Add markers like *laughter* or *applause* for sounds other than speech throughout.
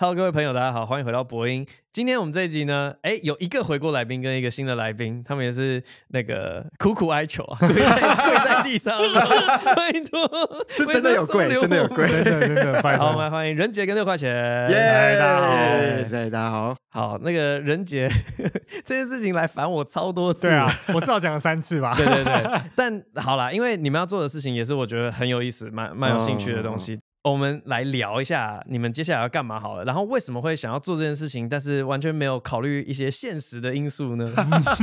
Hello，各位朋友，大家好，欢迎回到博音。今天我们这一集呢，哎，有一个回国来宾跟一个新的来宾，他们也是那个苦苦哀求啊，*laughs* 跪在地上，拜 *laughs* 托，是真的有跪，真的有跪，真的真的。好，我们欢迎仁杰跟六块钱，大家好，耶，大家好。好，那个任杰 *laughs* 这件事情来烦我超多次，对啊，我至少讲了三次吧。对对对，但好啦，因为你们要做的事情也是我觉得很有意思，蛮蛮有兴趣的东西。我们来聊一下你们接下来要干嘛好了，然后为什么会想要做这件事情，但是完全没有考虑一些现实的因素呢？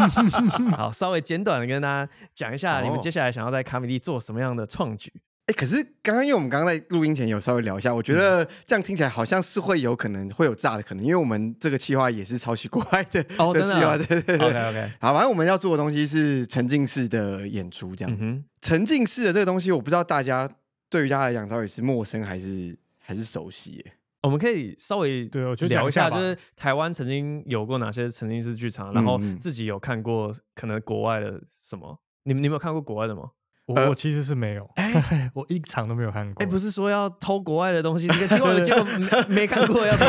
*laughs* 好，稍微简短的跟大家讲一下，你们接下来想要在卡米利做什么样的创举？哎，可是刚刚因为我们刚刚在录音前有稍微聊一下，我觉得这样听起来好像是会有可能会有炸的可能，因为我们这个计划也是超奇怪的计的，对对对。OK OK。好，反正我们要做的东西是沉浸式的演出，这样子。沉浸式的这个东西，我不知道大家。对于大家来讲，到底是陌生还是还是熟悉？我们可以稍微对啊聊一下，就是台湾曾经有过哪些曾经是剧场，然后自己有看过，可能国外的什么？你们你没有看过国外的吗？我我其实是没有，哎，我一场都没有看过。哎，不是说要偷国外的东西，*laughs* 结果结果没看过要偷。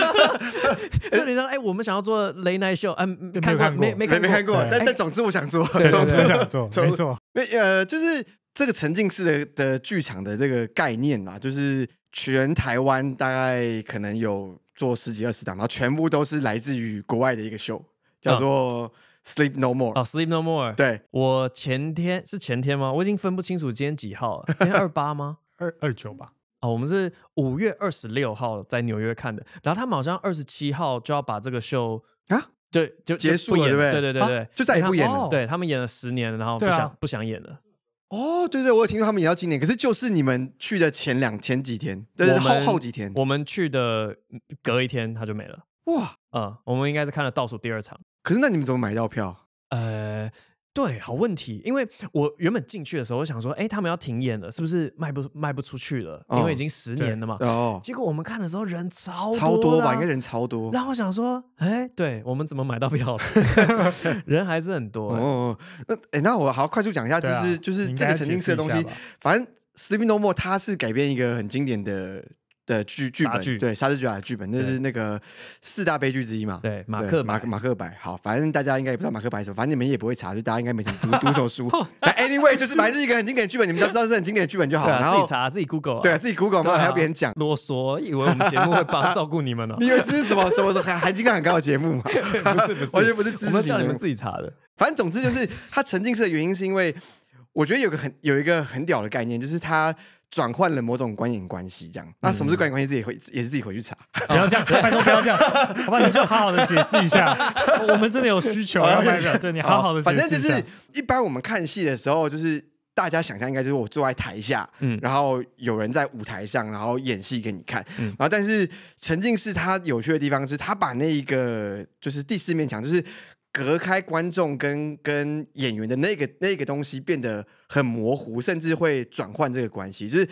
*laughs* 这里知道？哎，我们想要做雷奈秀，嗯、没看过，没没没看过，但但总之我想做，总之我想做，*laughs* 没错，没呃就是。这个沉浸式的的剧场的这个概念啊，就是全台湾大概可能有做十几二十档，然后全部都是来自于国外的一个秀，叫做 Sleep No More。哦，Sleep No More。对，我前天是前天吗？我已经分不清楚今天几号了。*laughs* 今天二八吗？二二九吧。哦，我们是五月二十六号在纽约看的，然后他们好像二十七号就要把这个秀啊，对，就结束了，对不对？对对对对，就再也不演了。对他们演了十年，然后不想不想演了。哦，对对，我有听说他们也要今年，可是就是你们去的前两前几天，但是后后几天，我们去的隔一天他就没了。哇，嗯，我们应该是看了倒数第二场。可是那你们怎么买到票？呃。对，好问题。因为我原本进去的时候，我想说，哎，他们要停演了，是不是卖不卖不出去了？因为已经十年了嘛。哦。结果我们看的时候人超多、超多，吧，应该人超多。然后我想说，哎，对，我们怎么买到票了？*laughs* 人还是很多哦。那哎，那我好快速讲一下，就是就是这个曾经吃的东西，反正《s t e e p n o m o r 它是改编一个很经典的。的剧剧本对莎士比亚的剧本，那是那个四大悲剧之一嘛？对，马克马马克白。好，反正大家应该也不知道马克白什么，反正你们也不会查，就大家应该怎么读读什么书。*laughs* anyway，就是正是一个很经典的剧本，你们只要知道是很经典的剧本就好了。自己查自己 Google，对自己 Google 嘛，还要别人讲啰嗦？以为我们节目会帮 *laughs* 照顾你们呢？你以为这是什么什么什么金量很高的节目吗？*laughs* 不是不是，完全不是，我们叫你们自己查的。反正总之就是，他沉浸式的原因是因为我觉得有个很有一个很屌的概念，就是他。转换了某种观影关系，这样。那什么是观影关系？自己回，也是自己回去查。*laughs* 不要这样，*laughs* 不要这样，好吧？你就好好的解释一下，*laughs* 我们真的有需求。要拍代对你好好的，反正就是一般我们看戏的时候，就是大家想象应该就是我坐在台下，嗯，然后有人在舞台上，然后演戏给你看，嗯，然后但是沉浸式它有趣的地方是，它把那一个就是第四面墙就是。隔开观众跟跟演员的那个那个东西变得很模糊，甚至会转换这个关系。就是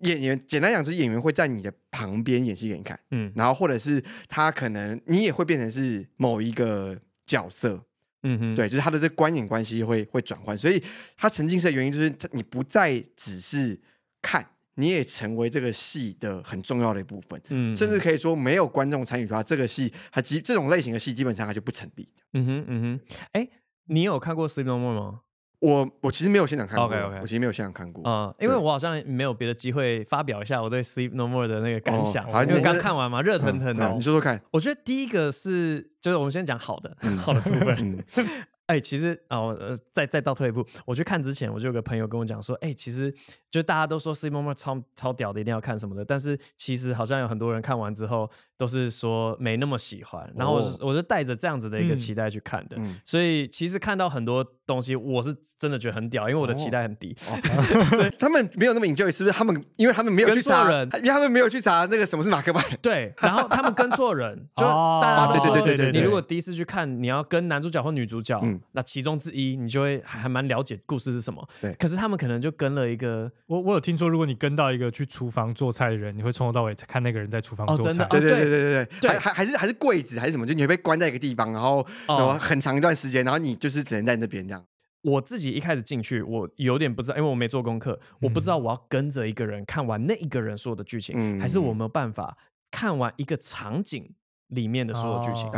演员，简单讲，就是演员会在你的旁边演戏给你看，嗯，然后或者是他可能你也会变成是某一个角色，嗯对，就是他的这观影关系会会转换，所以他沉浸式的原因就是他你不再只是看。你也成为这个戏的很重要的一部分，嗯，甚至可以说没有观众参与的话，这个戏它基这种类型的戏基本上它就不成立。嗯哼嗯哼，哎，你有看过《Sleep No More》吗？我我其实没有现场看过，OK OK，我其实没有现场看过啊，因为我好像没有别的机会发表一下我对《Sleep No More》的那个感想。好，因为刚看完嘛，热腾腾的，你说说看。我觉得第一个是，就是我们先讲好的 *laughs* 好的部分。*laughs* 哎，其实啊，我呃，再再倒退一步，我去看之前，我就有个朋友跟我讲说，哎，其实就大家都说《o 梦梦》超超屌的，一定要看什么的，但是其实好像有很多人看完之后都是说没那么喜欢。然后我我就带着这样子的一个期待去看的，所以其实看到很多。东西我是真的觉得很屌，因为我的期待很低，哦、*laughs* 他们没有那么 enjoy，是不是他们，因为他们没有去查人，因为他们没有去查那个什么是马克吧？*laughs* 对，然后他们跟错人，*laughs* 就哦，对对对对对。你如果第一次去看，你要跟男主角或女主角，那其中之一，你就会还还蛮了解故事是什么。对，可是他们可能就跟了一个，我我有听说，如果你跟到一个去厨房做菜的人，你会从头到尾看那个人在厨房做菜，对对对对对对，还还还是还是柜子还是什么，就你会被关在一个地方，然后然后很长一段时间，然后你就是只能在那边这样。我自己一开始进去，我有点不知道，因为我没做功课，我不知道我要跟着一个人看完那一个人所有的剧情，还是我没有办法看完一个场景里面的所有剧情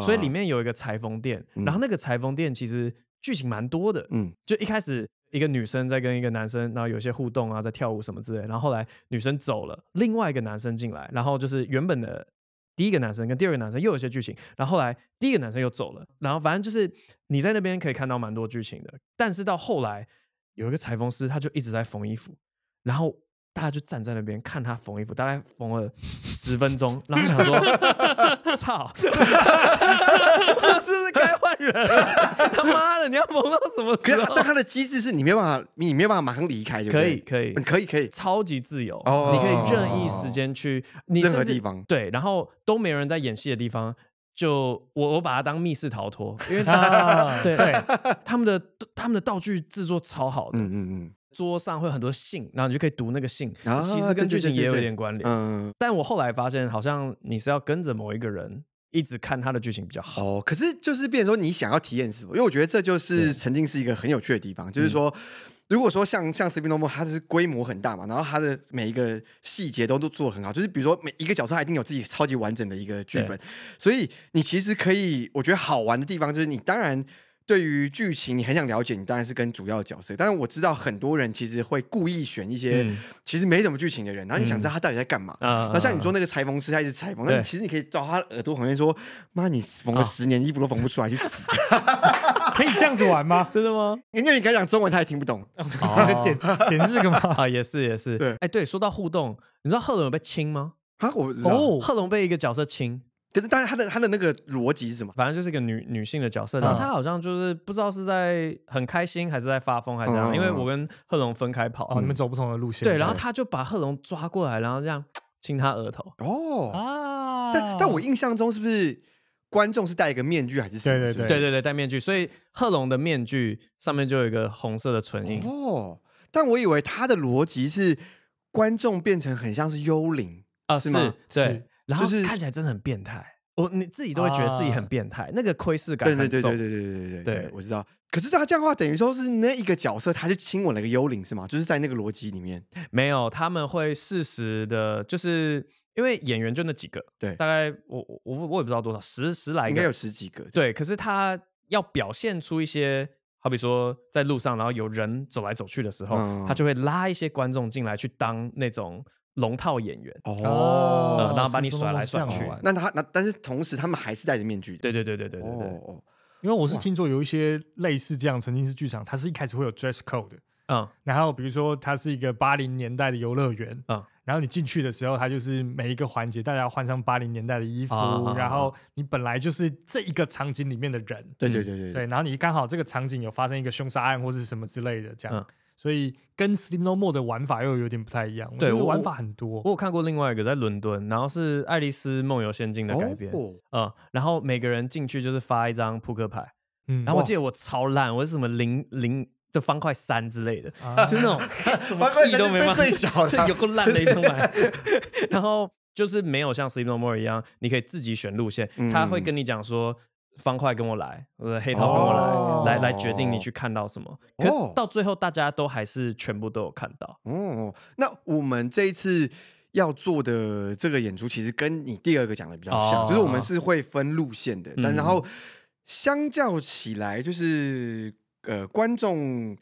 所以里面有一个裁缝店，然后那个裁缝店其实剧情蛮多的，嗯，就一开始一个女生在跟一个男生，然后有些互动啊，在跳舞什么之类，然后后来女生走了，另外一个男生进来，然后就是原本的。第一个男生跟第二个男生又有些剧情，然后来第一个男生又走了，然后反正就是你在那边可以看到蛮多剧情的，但是到后来有一个裁缝师，他就一直在缝衣服，然后。他就站在那边看他缝衣服，大概缝了十分钟。*laughs* 然后想说：“ *laughs* 操，是不是该换人？*laughs* 他妈的，你要缝到什么时候？”但他的机制是你没办法，你没办法马上离开，就可以，可以，可以，可以，超级自由。哦，你可以任意时间去，你任何地方对。然后都没人在演戏的地方，就我我把它当密室逃脱，因为对对，他们的他们的道具制作超好的，嗯嗯嗯。桌上会很多信，然后你就可以读那个信。然后其实跟剧情也有一点关联。嗯，但我后来发现，好像你是要跟着某一个人，一直看他的剧情比较好。哦，可是就是，变成说你想要体验什么？因为我觉得这就是曾经是一个很有趣的地方，就是说，如果说像像《斯宾诺破》，它是规模很大嘛，然后它的每一个细节都都做的很好。就是比如说每一个角色，他一定有自己超级完整的一个剧本，所以你其实可以，我觉得好玩的地方就是你当然。对于剧情，你很想了解，你当然是跟主要角色。但是我知道很多人其实会故意选一些其实没什么剧情的人，然后你想知道他到底在干嘛。那像你说那个裁缝师，他一直裁缝，那其实你可以到他耳朵旁边说：“妈，你缝了十年衣服都缝不出来，去死！*laughs* ”可以这样子玩吗？*laughs* 真的吗？因为你讲中文，他也听不懂。点点这个吗？啊，也是也是。对，哎对，说到互动，你知道贺龙有被亲吗？啊，我哦，贺龙被一个角色亲。可是，但是他的他的那个逻辑是什么？反正就是一个女女性的角色，然后她好像就是不知道是在很开心还是在发疯还是怎样。因为我跟贺龙分开跑，你们走不同的路线，对。然后他就把贺龙抓过来，然后这样亲他额头。哦啊！但但我印象中，是不是观众是戴一个面具还是什么？对对对对对对，戴面具，所以贺龙的面具上面就有一个红色的唇印。哦，但我以为他的逻辑是观众变成很像是幽灵啊？是吗？对。然后是看起来真的很变态，我你自己都会觉得自己很变态。那个窥视感很对对对对对对对对，我知道。可是他这样的话，等于说是那一个角色，他就亲吻了个幽灵，是吗？就是在那个逻辑里面，没有他们会适时的，就是因为演员就那几个，对，大概我我我我也不知道多少，十十来个，应该有十几个，对。可是他要表现出一些，好比说在路上，然后有人走来走去的时候，他就会拉一些观众进来去当那种。龙套演员哦，然后把你甩来甩去。那他那但是同时他们还是戴着面具的。对对对对对对对。哦因为我是听说有一些类似这样，曾经是剧场，它是一开始会有 dress code 的。嗯，然后比如说它是一个八零年代的游乐园，嗯，然后你进去的时候，它就是每一个环节大家要换上八零年代的衣服，然后你本来就是这一个场景里面的人。对对对对对。然后你刚好这个场景有发生一个凶杀案或是什么之类的这样。所以跟 Sleep No More 的玩法又有点不太一样，对玩法很多。我有看过另外一个在伦敦，然后是《爱丽丝梦游仙境》的改编，嗯，然后每个人进去就是发一张扑克牌，然后我记得我超烂，我是什么零零就方块三之类的，就那种 *laughs* 什么屁都没嘛，最小的 *laughs* 有个烂的一张牌，*laughs* 然后就是没有像 Sleep No More 一样，你可以自己选路线，他会跟你讲说。方块跟我来，呃，黑桃跟我来，来来决定你去看到什么。可到最后，大家都还是全部都有看到。哦，那我们这一次要做的这个演出，其实跟你第二个讲的比较像，就是我们是会分路线的，但然后相较起来，就是呃，观众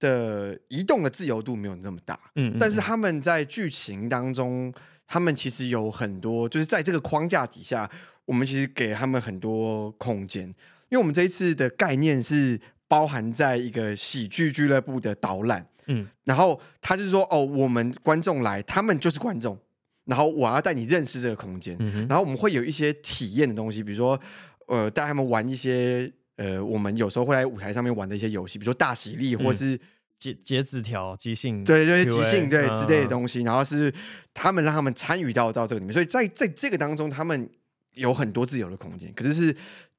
的移动的自由度没有那么大。嗯，但是他们在剧情当中，他们其实有很多，就是在这个框架底下。我们其实给他们很多空间，因为我们这一次的概念是包含在一个喜剧俱乐部的导览，嗯，然后他就是说哦，我们观众来，他们就是观众，然后我要带你认识这个空间，嗯，然后我们会有一些体验的东西，比如说呃，带他们玩一些呃，我们有时候会在舞台上面玩的一些游戏，比如说大喜力或是截截纸条、即兴，对对，即兴对之类的东西，然后是他们让他们参与到到这个里面，所以在在这个当中，他们。有很多自由的空间，可是是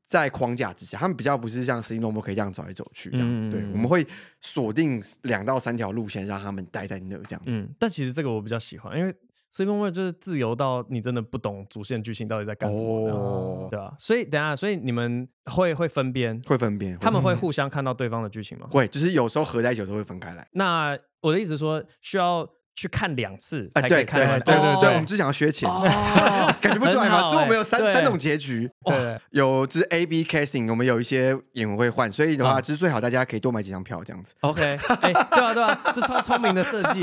在框架之下，他们比较不是像《森诺动物》可以这样走来走去这样。对，我们会锁定两到三条路线，让他们待在那这样子。但其实这个我比较喜欢，因为《森诺动就是自由到你真的不懂主线剧情到底在干什么，对吧？所以等下，所以你们会会分边，会分边，他们会互相看到对方的剧情吗？会，就是有时候合在一起，有时候会分开来。那我的意思说，需要。去看两次，*laughs* 哎，对对对对对，我们只想要学钱，感觉不出来吗？之后我们有三三种结局，对，有就是 A B casting，我们有一些演员会换，所以的话，就是最好大家可以多买几张票这样子。OK，哎，对啊对啊，这超聪明的设计，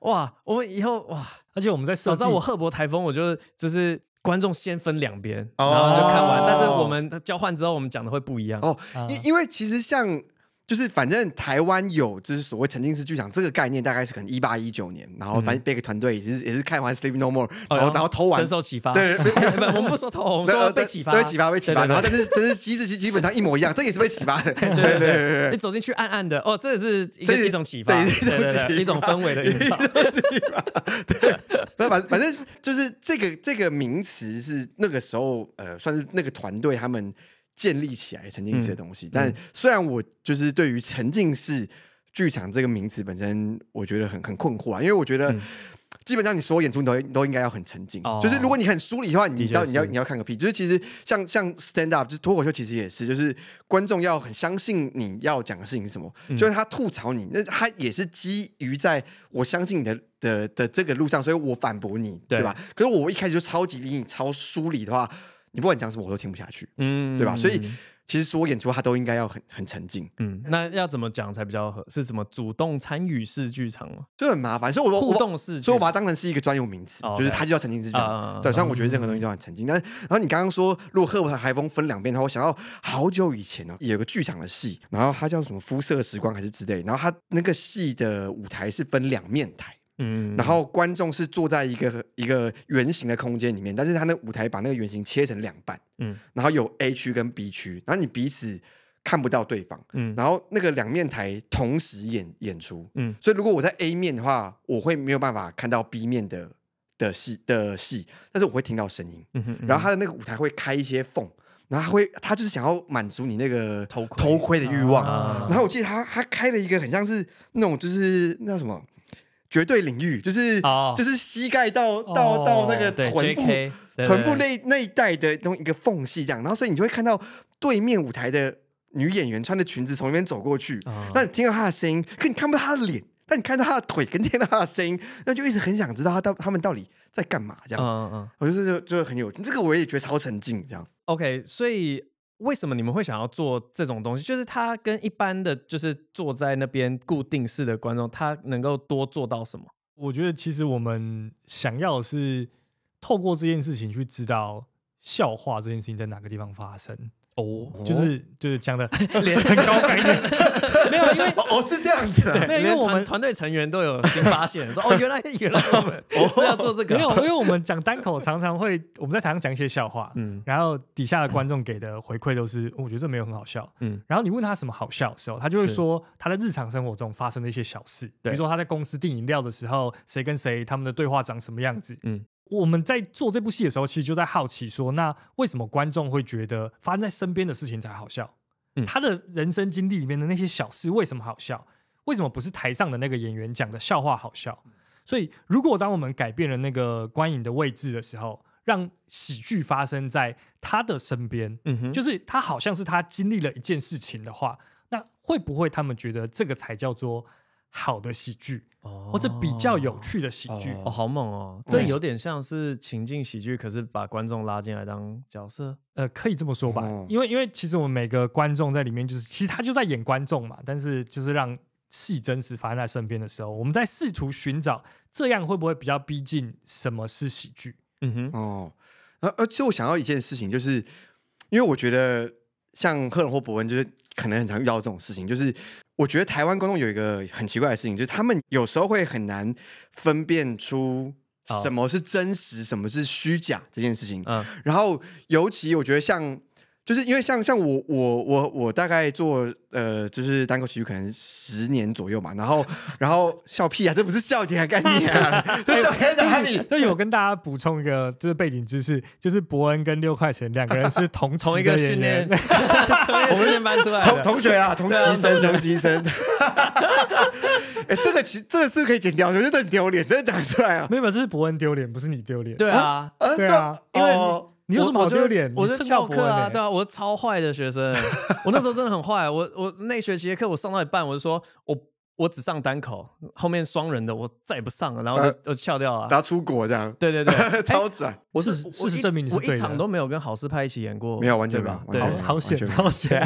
哇，我们以后哇，而且我们在手上，我赫伯台风，我就就是观众先分两边，然后就看完，但是我们交换之后，我们讲的会不一样哦。因因为其实像。就是，反正台湾有，就是所谓沉浸式剧场这个概念，大概是可能一八一九年，然后反正贝克团队也是也是看完《Sleep No More》，然后然后偷完，深受启发。对，*laughs* 我们不说偷，我们说被启发，被启发，被启发。然后，但是但是机制基本上一模一样，这也是被启发的。*laughs* 对对对你走进去暗暗的，哦，这也是，这也一种启发，对一种一种氛围的启发。对，反反正就是这个这个名词是那个时候呃，算是那个团队他们。建立起来沉浸式的东西，但虽然我就是对于沉浸式剧场这个名词本身，我觉得很很困惑啊，因为我觉得基本上你所有演出，你都都应该要很沉浸，就是如果你很梳理的话，你到你要你要看个屁？就是其实像像 stand up 就脱口秀，其实也是，就是观众要很相信你要讲的事情是什么，就是他吐槽你，那他也是基于在我相信你的的的这个路上，所以我反驳你，对吧？可是我一开始就超级理你，超梳理的话。你不管讲什么我都听不下去，嗯，对吧？所以其实说演出，他都应该要很很沉静，嗯。那要怎么讲才比较？合？是什么主动参与式剧场吗？就很麻烦，所以我说互动式，所以我把它当成是一个专用名词，就是它就叫沉浸式剧场。对，虽然我觉得任何东西都很沉浸，但是然后你刚刚说如果和台风分两遍的话，我想到好久以前呢，有个剧场的戏，然后它叫什么《肤色时光》还是之类，然后它那个戏的舞台是分两面台。嗯，然后观众是坐在一个一个圆形的空间里面，但是他那个舞台把那个圆形切成两半，嗯，然后有 A 区跟 B 区，然后你彼此看不到对方，嗯，然后那个两面台同时演演出，嗯，所以如果我在 A 面的话，我会没有办法看到 B 面的的戏的戏，但是我会听到声音，嗯哼，然后他的那个舞台会开一些缝，然后他会他就是想要满足你那个头盔的欲望，然后我记得他他开了一个很像是那种就是那什么。绝对领域就是就是膝盖到到到那个臀部臀部那那一带的那一个缝隙这样，然后所以你就会看到对面舞台的女演员穿的裙子从那边走过去，那你听到她的声音，可你看不到她的脸，但你看到她的腿跟听到她的声音，那就一直很想知道她到他们到底在干嘛这样，嗯嗯我觉得就就很有这个我也觉得超沉浸这样，OK，所以。为什么你们会想要做这种东西？就是他跟一般的就是坐在那边固定式的观众，他能够多做到什么？我觉得其实我们想要的是透过这件事情去知道笑话这件事情在哪个地方发生。哦，就是就是讲的 *laughs* 脸很高，*laughs* 没有，因为哦是这样子，没有，因为我们团队成员都有新发现，说哦原来 *laughs* 原来我们是要做这个，没有，因为我们讲单口常常会我们在台上讲一些笑话，嗯，然后底下的观众给的回馈都是我觉得没有很好笑，嗯，然后你问他什么好笑的时候，他就会说他在日常生活中发生的一些小事，比如说他在公司订饮料的时候，谁跟谁他们的对话长什么样子，嗯。我们在做这部戏的时候，其实就在好奇说：那为什么观众会觉得发生在身边的事情才好笑？他的人生经历里面的那些小事为什么好笑？为什么不是台上的那个演员讲的笑话好笑？所以，如果当我们改变了那个观影的位置的时候，让喜剧发生在他的身边，嗯哼，就是他好像是他经历了一件事情的话，那会不会他们觉得这个才叫做？好的喜剧，哦、或者比较有趣的喜剧，哦，好猛哦！这有点像是情境喜剧，可是把观众拉进来当角色，呃，可以这么说吧？因为，因为其实我们每个观众在里面，就是其实他就在演观众嘛。但是，就是让戏真实发生在身边的时候，我们在试图寻找这样会不会比较逼近什么是喜剧？嗯哼，哦，而而且我想到一件事情，就是因为我觉得像赫伦或伯恩，就是可能很常遇到这种事情，就是。我觉得台湾观众有一个很奇怪的事情，就是他们有时候会很难分辨出什么是真实，什么是虚假这件事情。嗯，然后尤其我觉得像。就是因为像像我我我我大概做呃就是单口喜剧可能十年左右嘛，然后 *laughs* 然后笑屁啊，这不是笑点啊，概念啊！*laughs* 这我跟哪里？你以有跟大家补充一个就是背景知识，就是伯恩跟六块钱两个人是同 *laughs* 同一个训练，我们先班出来，同同学啊，同齐生，同齐生。哎，这个其这个是可以剪掉，我觉得很丢脸，真的讲出来啊，没有，这是伯恩丢脸，不是你丢脸。对啊，对啊，因为。你有什么好丢脸？我是翘课啊，对啊，我超坏的学生，我那时候真的很坏。我我那学期的课我上到一半，我就说，我我只上单口，后面双人的我再也不上了，然后就翘掉了。他出国这样？对对对，*laughs* 超拽。事实事实证明，我一场都没有跟好事派一起演过，没有完全对吧？对，好险，好险。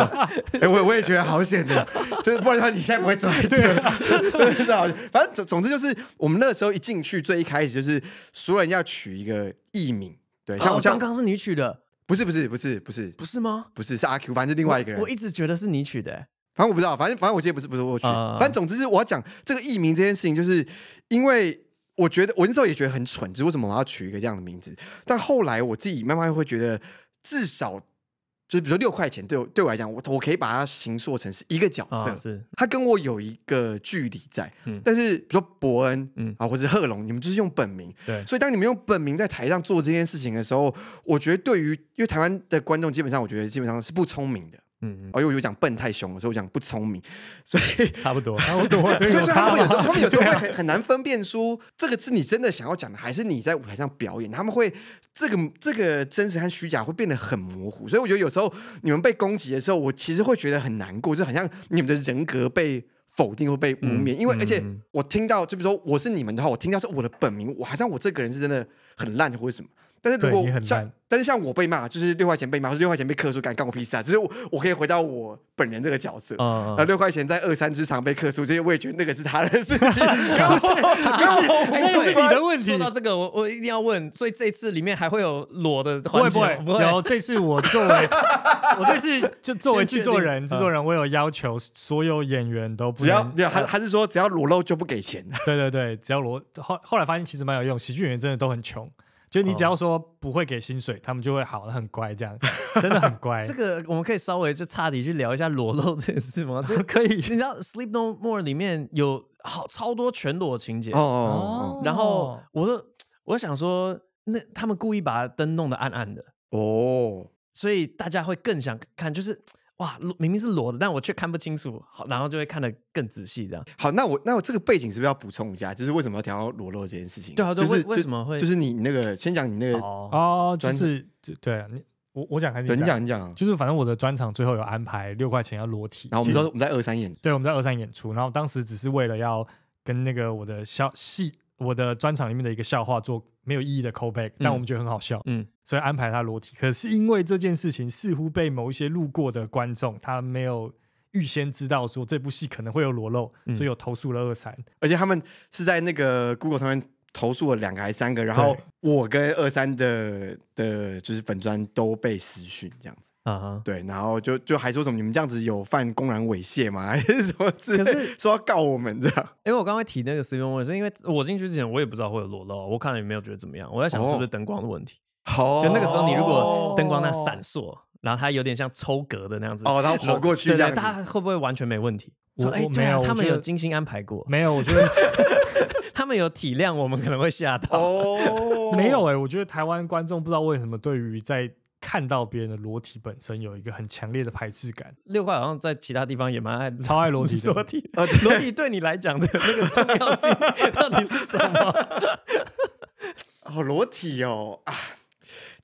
*laughs* 哎，我我也觉得好险的，就是不然的话，你现在不会拽着。真的，反正总之就是，我们那时候一进去，最一开始就是熟人要取一个艺名。对，像我刚刚是你取的，不是不是不是不是不是吗？不是是阿 Q，反正，是另外一个人。我一直觉得是你取的，反正我不知道，反正反正我记得不是不是我取，反正总之是我要讲这个艺名这件事情，就是因为我觉得我那时候也觉得很蠢，就是为什么我要取一个这样的名字？但后来我自己慢慢会觉得，至少。就比如说六块钱，对我对我来讲，我我可以把它形塑成是一个角色，是，他跟我有一个距离在。但是比如说伯恩，啊，或者贺龙，你们就是用本名。对，所以当你们用本名在台上做这件事情的时候，我觉得对于，因为台湾的观众基本上，我觉得基本上是不聪明的。嗯，哦，有有讲笨太凶了，所以我讲不聪明，所以差不多差不多，*laughs* *laughs* 对所以他们有时候他们有时候会很 *laughs* 很难分辨出这个是你真的想要讲的，还是你在舞台上表演，他们会这个这个真实和虚假会变得很模糊，所以我觉得有时候你们被攻击的时候，我其实会觉得很难过，就好像你们的人格被否定会被污蔑，因为而且我听到就比如说我是你们的话，我听到是我的本名，我好像我这个人是真的很烂或什么。但是如果像，但是像我被骂，就是六块钱被骂，六块钱被克数，敢干我屁事啊？只是我我可以回到我本人这个角色，啊，六块钱在二三之场被克数，这些我也觉得那个是他的事情。刚刚说不是，不是你的问题。说到这个，我我一定要问，所以这次里面还会有裸的，不会不会。然后这次我作为，*laughs* 我这次就作为制作人，制作人我有要求所有演员都不要，不要，还还是说只要裸露就不给钱。对对对，只要裸后后来发现其实蛮有用，喜剧演员真的都很穷。就你只要说不会给薪水，他们就会好的很乖，这样 *laughs* 真的很乖。这个我们可以稍微就差点去聊一下裸露这件事吗？*laughs* 可以，你知道《Sleep No More》里面有好超多全裸情节哦。然后，我我我想说，那他们故意把灯弄得暗暗的哦，所以大家会更想看，就是。哇，明明是裸的，但我却看不清楚，好，然后就会看得更仔细这样。好，那我那我这个背景是不是要补充一下？就是为什么要调到裸露这件事情？对啊，就是为什么会？就是你那个先讲你那个哦，就是对对你我我讲还是你讲你讲？就是反正我的专场最后有安排六块钱要裸体，然后我们说我们在二三演，对，我们在二三演出，然后当时只是为了要跟那个我的小戏。我的专场里面的一个笑话做没有意义的 callback，但我们觉得很好笑，嗯，所以安排他裸体。可是因为这件事情似乎被某一些路过的观众，他没有预先知道说这部戏可能会有裸露，所以有投诉了二三，而且他们是在那个 Google 上面投诉了两个还是三个，然后我跟二三的的就是粉专都被私讯这样子。啊，对，然后就就还说什么你们这样子有犯公然猥亵吗？*laughs* 还是什么？可是说要告我们这样？因为我刚才提那个 CV 问也是因为我进去之前我也不知道会有裸露，我看了也没有觉得怎么样。我在想是不是灯光的问题？好，就那个时候你如果灯光在闪烁，然后它有点像抽格的那样子哦，它跑过去这样，大家会不会完全没问题？哎，没有，他们有精心安排过。没有，我觉得 *laughs* 他们有体谅我们可能会吓到。哦，*laughs* 没有哎，我觉得台湾观众不知道为什么对于在。看到别人的裸体本身有一个很强烈的排斥感。六块好像在其他地方也蛮爱，超爱裸体，裸体，*laughs* 裸体对你来讲的那个重要性 *laughs* 到底是什么？*laughs* 哦，裸体哦啊！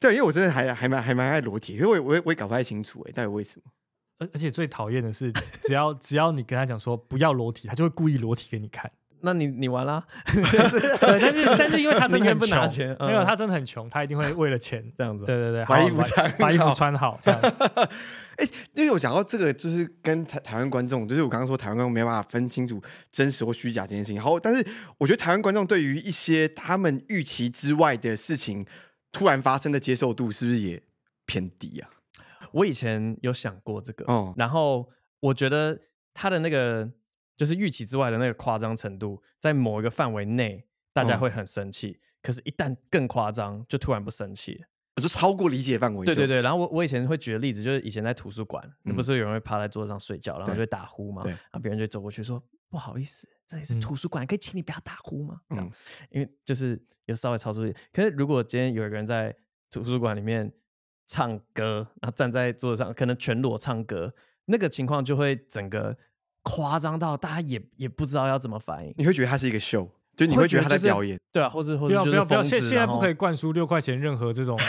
对，因为我真的还还蛮还蛮爱裸体，因为我我我也搞不太清楚哎，到底为什么？而而且最讨厌的是，只要只要你跟他讲说不要裸体，他就会故意裸体给你看。那你你玩啦，*laughs* 对，但是但是因为他真的不拿钱，没有他真的很穷，他一定会为了钱这样子。对对对，把衣服穿，把衣服穿好。哎，*laughs* 因为我讲到这个，就是跟台台湾观众，就是我刚刚说台湾观众没办法分清楚真实或虚假这件事情。好，但是我觉得台湾观众对于一些他们预期之外的事情突然发生的接受度，是不是也偏低啊？我以前有想过这个，嗯，然后我觉得他的那个。就是预期之外的那个夸张程度，在某一个范围内，大家会很生气。可是，一旦更夸张，就突然不生气了，就超过理解范围。对对对。然后我我以前会举的例子，就是以前在图书馆，不是有人会趴在桌子上睡觉，然后就打呼嘛，然后别人就走过去说：“不好意思，这里是图书馆，可以请你不要打呼吗？”嗯，因为就是有稍微超出。可是，如果今天有一个人在图书馆里面唱歌，然后站在桌子上，可能全裸唱歌，那个情况就会整个。夸张到大家也也不知道要怎么反应。你会觉得他是一个秀，就你会觉得他在表演，对啊，或者或者不要不要，不要，现现在不可以灌输六块钱任何这种。*laughs*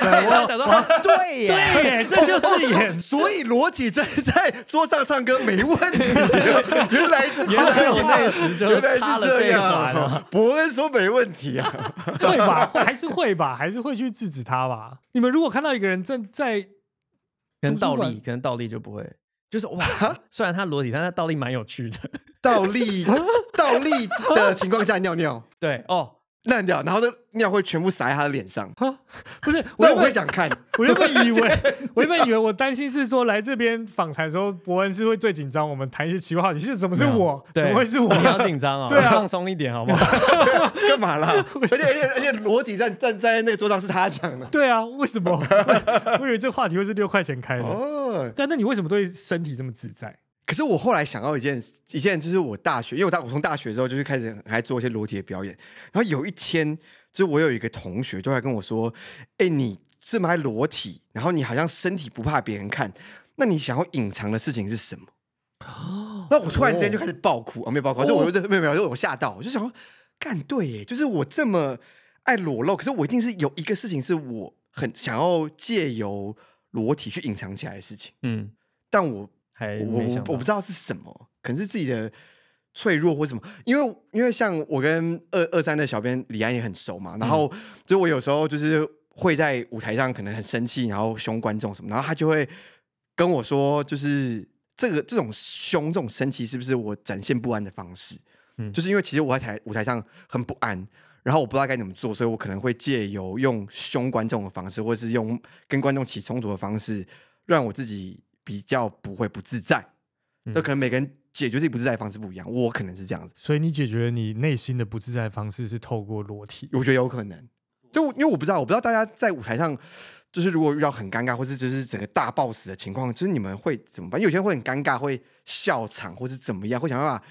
*laughs* 对耶，对耶，这就是 *laughs* 演，所以罗姐在在桌上唱歌没问题。原来原来那时就差了这样，不恩说没问题啊，会吧，还是会吧，还是会去制止他吧。你们如果看到一个人正在，可能倒立，可能倒立就不会。就是哇，虽然他裸体，但他倒立蛮有趣的。*laughs* 倒立，倒立的情况下尿尿，*laughs* 对哦，烂掉，然后的尿会全部洒在他的脸上。哈，*laughs* 不是，我不会想看，我原本以为，我原本以为我担心是说来这边访谈的时候，伯恩是会最紧张，我们谈一些奇怪话题，是怎么是我，怎么会是我，你要紧张啊？对啊，放松一点，好不好？干嘛啦？而且而且而且裸体站站在那个桌上是他讲的，对啊，为什么？我以为这话题会是六块钱开的。但那你为什么对身体这么自在？可是我后来想到一件一件，就是我大学，因为我大我从大学之后就是开始很爱做一些裸体的表演。然后有一天，就是我有一个同学，就来跟我说：“哎，你这么爱裸体，然后你好像身体不怕别人看，那你想要隐藏的事情是什么？”哦，那我突然之间就开始爆哭啊！没有爆哭，就我就没有没有，就我吓到，我就想说，干对，耶，就是我这么爱裸露，可是我一定是有一个事情，是我很想要借由。裸体去隐藏起来的事情，嗯，但我还我我不知道是什么，可能是自己的脆弱或什么，因为因为像我跟二二三的小编李安也很熟嘛，然后就我有时候就是会在舞台上可能很生气，然后凶观众什么，然后他就会跟我说，就是这个这种凶这种生气是不是我展现不安的方式？嗯，就是因为其实我在台舞台上很不安。然后我不知道该怎么做，所以我可能会借由用凶观众的方式，或者是用跟观众起冲突的方式，让我自己比较不会不自在。那可能每个人解决己不自在的方式不一样，我可能是这样子。所以你解决你内心的不自在方式是透过裸体？我觉得有可能。就因为我不知道，我不知道大家在舞台上，就是如果遇到很尴尬，或是就是整个大爆死的情况，就是你们会怎么办？有些人会很尴尬，会笑场，或是怎么样，会想办法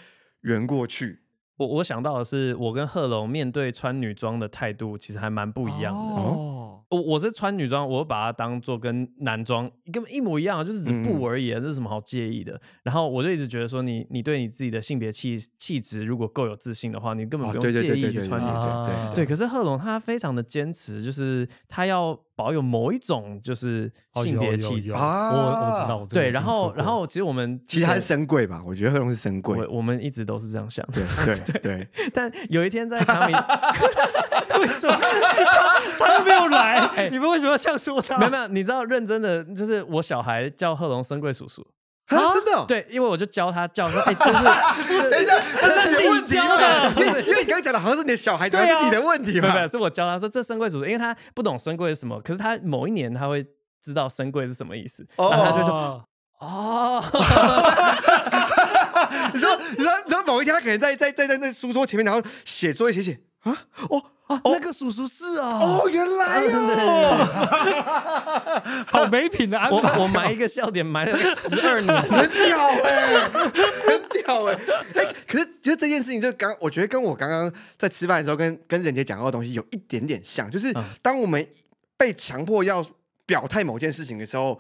圆过去。我我想到的是，我跟贺龙面对穿女装的态度其实还蛮不一样的。哦，我我是穿女装，我把它当做跟男装根本一模一样，就是只布而已，这是什么好介意的？然后我就一直觉得说，你你对你自己的性别气气质，如果够有自信的话，你根本不用介意去穿女装。对，可是贺龙他非常的坚持，就是他要。保有某一种就是性别气质啊，我我知道，对，然后然后其实我们其实他是神鬼吧，我觉得贺龙是神贵，我们一直都是这样想，对对 *laughs* 对。但有一天在，他 *laughs* 为什么 *laughs* 他他都没有来？你们为什么要这样说他？没有，你知道认真的，就是我小孩叫贺龙生贵叔叔。对，因为我就教他叫说，哎，这是，等一下，这是你的问题嘛？因为因为你刚刚讲的好像是你的小孩，这是你的问题嘛？是我教他说这生柜组，因为他不懂生柜是什么，可是他某一年他会知道生柜是什么意思，然后他就说，哦，*laughs* 你说你说你说某一天他可能在在在在那书桌前面，然后写作业写写。啊！哦哦，那个叔叔是哦，哦，原来啊，*laughs* 好没品的安排。我我埋一个笑点，埋了十二年，*laughs* 很屌哎，很屌哎哎！可是，其实这件事情就刚，我觉得跟我刚刚在吃饭的时候跟跟人杰讲到的东西有一点点像，就是当我们被强迫要表态某件事情的时候，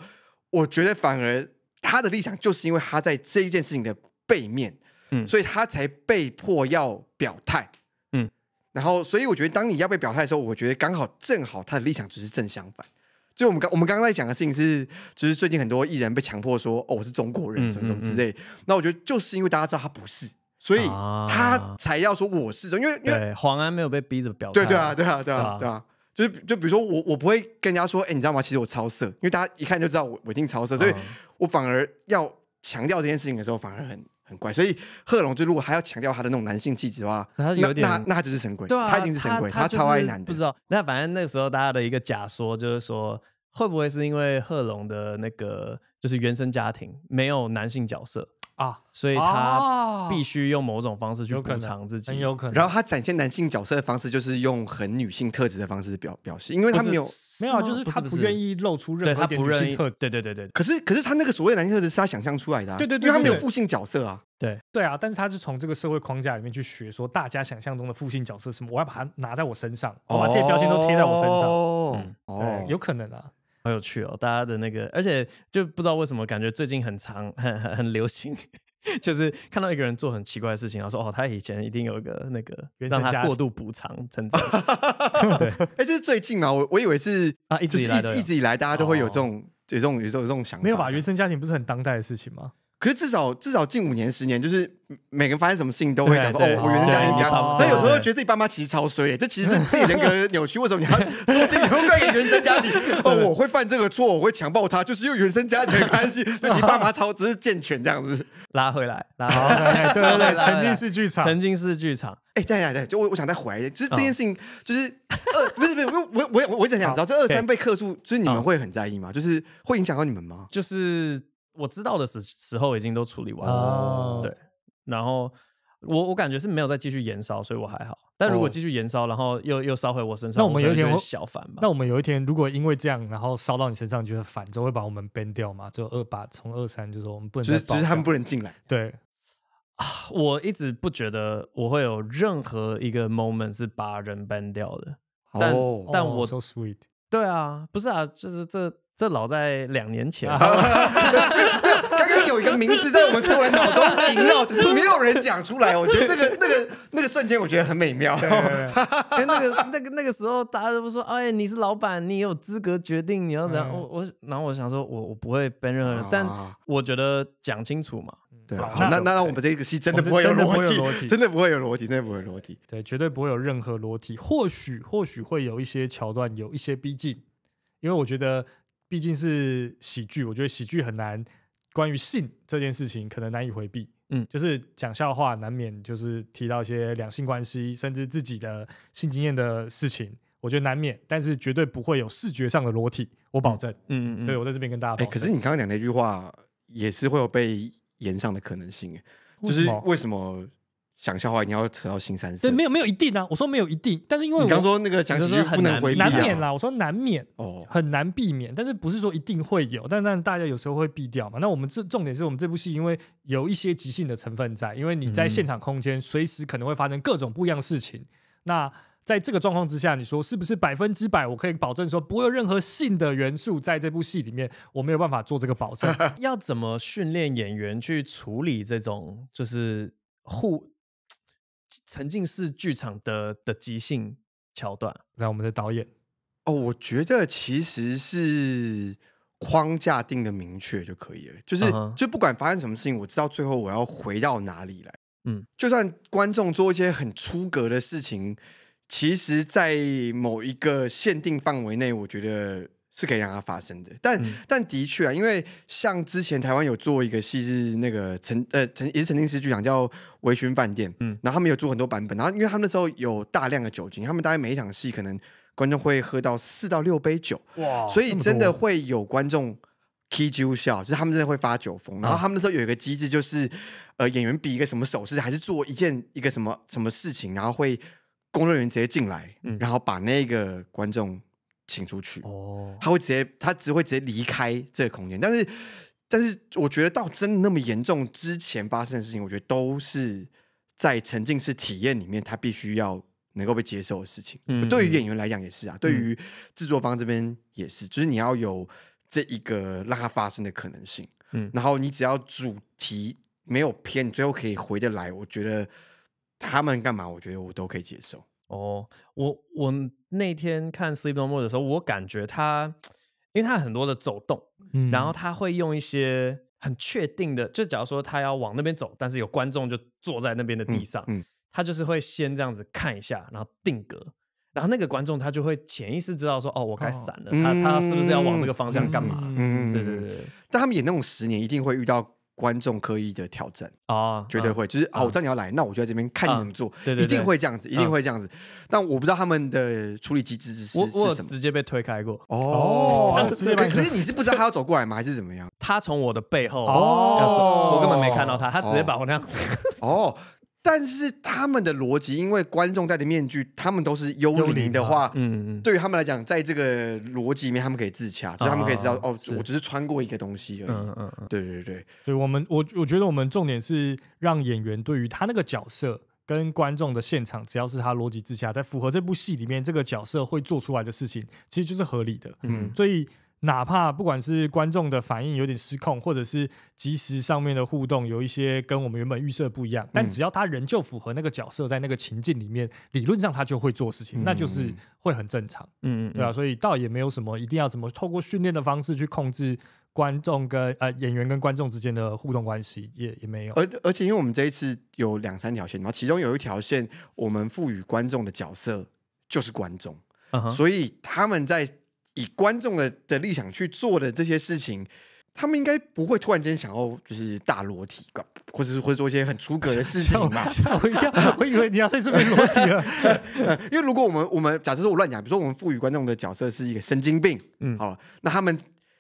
我觉得反而他的立场就是因为他在这一件事情的背面，嗯，所以他才被迫要表态。然后，所以我觉得，当你要被表态的时候，我觉得刚好正好他的立场只是正相反。所以我们刚我们刚刚在讲的事情是，就是最近很多艺人被强迫说“哦，我是中国人”什么什么之类。那我觉得就是因为大家知道他不是，所以他才要说我是中，因为因为黄安没有被逼着表对对啊对啊对啊对啊，就是就比如说我我不会跟人家说，哎，你知道吗？其实我超色，因为大家一看就知道我我一定超色，所以我反而要强调这件事情的时候，反而很。很怪，所以贺龙就如果还要强调他的那种男性气质的话，那有点那那他就是神鬼，他一定是神鬼，他超爱男的。不知道，那反正那个时候大家的一个假说就是说，会不会是因为贺龙的那个就是原生家庭没有男性角色？啊，所以他必须用某种方式去补偿自己，很有可能。然后他展现男性角色的方式，就是用很女性特质的方式表表示，因为他没有没有，就是他不愿意露出任何他点愿意特对对对对。可是可是他那个所谓男性特质是他想象出来的，对对，因为他没有父性角色啊，对对啊。但是他是从这个社会框架里面去学，说大家想象中的父性角色是什么，我要把它拿在我身上，我把这些标签都贴在我身上，哦，有可能啊。好有趣哦，大家的那个，而且就不知道为什么，感觉最近很长，很很很流行，*laughs* 就是看到一个人做很奇怪的事情，然后说哦，他以前一定有一个那个原生家过度补偿，*laughs* 真的对，哎，这是最近啊，我我以为是啊，一直以来一直以来大家都会有这种有这种有这种想，法，没有吧？原生家庭不是很当代的事情吗？可是至少至少近五年十年，就是每个人发生什么事情都会讲说，哦，我原生家庭这样。但有时候觉得自己爸妈其实超衰，的，这其实是自己人格扭曲。为什么你要说这会怪你原生家庭？*laughs* 哦，我会犯这个错，我会强暴他，就是因为原生家庭的关系。*laughs* 其实爸妈超只是健全这样子，拉回来，拉回来。对对对，曾经是剧场，曾经是剧场。哎，对对对，就我我想再回一其实这件事情就是二，不是不是，我我我我在想，知道这二三倍克数，就是你们会很在意吗？就是会影响到你们吗？就是。我知道的时时候已经都处理完了，对，然后我我感觉是没有再继续延烧，所以我还好。但如果继续延烧，然后又又烧回我身上，那我们有一天会小烦嘛？那我们有一天如果因为这样，然后烧到你身上，觉得烦，就会把我们 ban 掉嘛？就二把从二三，就是说我们不能，就是他们不能进来。对啊，我一直不觉得我会有任何一个 moment 是把人 ban 掉的，但但我。对啊，不是啊，就是这这老在两年前，*laughs* 刚刚有一个名字在我们所有人脑中萦绕，只是没有人讲出来。我觉得那个那个那个瞬间，我觉得很美妙。*laughs* 那个那个那个时候，大家都不说，哎，你是老板，你有资格决定你要怎样。我我然后我想说，我我不会背任何，人，但我觉得讲清楚嘛。对，好，那那我们这个戏真的不会有裸辑，真的不会有裸辑，真的不会裸辑，对，绝对不会有任何裸辑。或许或许会有一些桥段，有一些逼近，因为我觉得毕竟是喜剧，我觉得喜剧很难关于性这件事情，可能难以回避。嗯，就是讲笑话难免就是提到一些两性关系，甚至自己的性经验的事情，我觉得难免，但是绝对不会有视觉上的裸体，我保证。嗯嗯嗯，对我在这边跟大家。哎，可是你刚刚讲那句话也是会有被。延上的可能性，就是为什么讲笑话一定要扯到新三世？对，没有没有一定啊。我说没有一定，但是因为我刚说那个讲喜剧不能难难免啦，我说难免哦，很难避免，但是不是说一定会有，但但大家有时候会避掉嘛。那我们这重点是我们这部戏，因为有一些即兴的成分在，因为你在现场空间，随时可能会发生各种不一样的事情。那在这个状况之下，你说是不是百分之百？我可以保证说不会有任何性的元素在这部戏里面，我没有办法做这个保证。*laughs* 要怎么训练演员去处理这种就是互沉浸式剧场的的即兴桥段？来，我们的导演哦，我觉得其实是框架定的明确就可以了，就是就不管发生什么事情，我知道最后我要回到哪里来。嗯，就算观众做一些很出格的事情。其实，在某一个限定范围内，我觉得是可以让它发生的。但但的确啊，因为像之前台湾有做一个戏是那个陈呃陈也是陈定是剧场叫微醺饭店，嗯，然后他们有做很多版本，然后因为他们那时候有大量的酒精，他们大概每一场戏可能观众会喝到四到六杯酒，哇，所以真的会有观众 K 酒笑，就是他们真的会发酒疯。然后他们那时候有一个机制，就是呃演员比一个什么手势，还是做一件一个什么什么事情，然后会。工作人员直接进来，然后把那个观众请出去。哦，他会直接，他只会直接离开这个空间。但是，但是我觉得到真的那么严重之前发生的事情，我觉得都是在沉浸式体验里面，他必须要能够被接受的事情。嗯，对于演员来讲也是啊，对于制作方这边也是，就是你要有这一个让它发生的可能性。嗯，然后你只要主题没有偏，你最后可以回得来，我觉得。他们干嘛？我觉得我都可以接受。哦，我我那天看《Sleep No More》的时候，我感觉他，因为他很多的走动，然后他会用一些很确定的，就假如说他要往那边走，但是有观众就坐在那边的地上，他就是会先这样子看一下，然后定格，然后那个观众他就会潜意识知道说，哦，我该闪了，他他是不是要往这个方向干嘛？嗯，对对对。但他们演那种十年，一定会遇到。观众刻意的挑战啊，绝对会，就是啊，我知道你要来，那我就在这边看你怎么做，一定会这样子，一定会这样子。但我不知道他们的处理机制是是什么，直接被推开过哦。可是你是不知道他要走过来吗，还是怎么样？他从我的背后哦，我根本没看到他，他直接把我那样子哦。但是他们的逻辑，因为观众戴的面具，他们都是幽灵的话，嗯，对于他们来讲，在这个逻辑里面，他们可以自洽，所以他们可以知道哦，我只是穿过一个东西而已。嗯嗯嗯，对对对，所以我们我我觉得我们重点是让演员对于他那个角色跟观众的现场，只要是他逻辑自洽，在符合这部戏里面这个角色会做出来的事情，其实就是合理的。嗯，所以。哪怕不管是观众的反应有点失控，或者是即时上面的互动有一些跟我们原本预设不一样，但只要他仍旧符合那个角色在那个情境里面，理论上他就会做事情，那就是会很正常。嗯，对啊，所以倒也没有什么一定要怎么透过训练的方式去控制观众跟呃演员跟观众之间的互动关系，也也没有。而而且因为我们这一次有两三条线然后其中有一条线我们赋予观众的角色就是观众，所以他们在。以观众的的立场去做的这些事情，他们应该不会突然间想要就是大裸体，或者是会做一些很出格的事情吓我一跳！我以为你要在这边裸体了。*laughs* 因为如果我们我们假设说我乱讲，比如说我们赋予观众的角色是一个神经病，嗯，好，那他们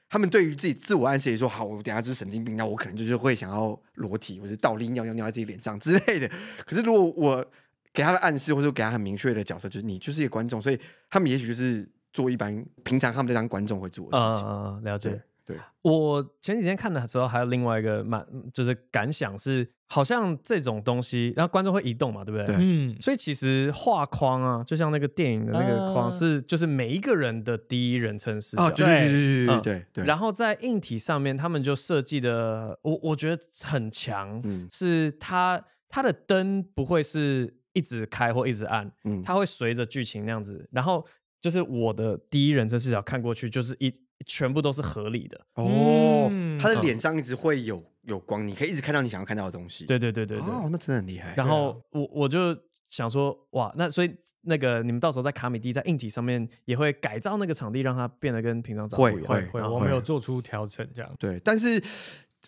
他们对于自己自我暗示也说，好，我等下就是神经病，那我可能就是会想要裸体，或者倒立尿尿尿在自己脸上之类的。可是如果我给他的暗示，或者给他很明确的角色，就是你就是一个观众，所以他们也许就是。做一般平常他们在当观众会做的事情，了解。对，我前几天看的时候，还有另外一个蛮就是感想是，好像这种东西，然后观众会移动嘛，对不对？嗯。所以其实画框啊，就像那个电影的那个框是，就是每一个人的第一人称视角。对对对对对对。然后在硬体上面，他们就设计的，我我觉得很强。嗯，是它它的灯不会是一直开或一直暗，嗯，它会随着剧情那样子，然后。就是我的第一人称视角看过去，就是一全部都是合理的哦。他的脸上一直会有有光，你可以一直看到你想要看到的东西。对对对对对，那真的很厉害。然后我我就想说，哇，那所以那个你们到时候在卡米蒂在硬体上面也会改造那个场地，让它变得跟平常会会会。我没有做出调整这样。对，但是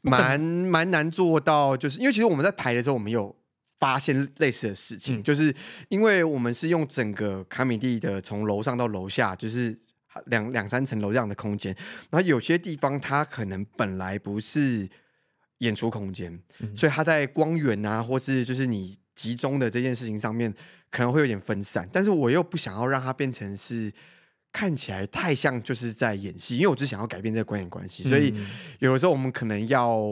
蛮蛮难做到，就是因为其实我们在排的时候，我们有。发现类似的事情，就是因为我们是用整个卡米蒂的从楼上到楼下，就是两两三层楼这样的空间，然后有些地方它可能本来不是演出空间，所以它在光源啊，或是就是你集中的这件事情上面，可能会有点分散。但是我又不想要让它变成是看起来太像就是在演戏，因为我只想要改变这个观演关系，所以有的时候我们可能要。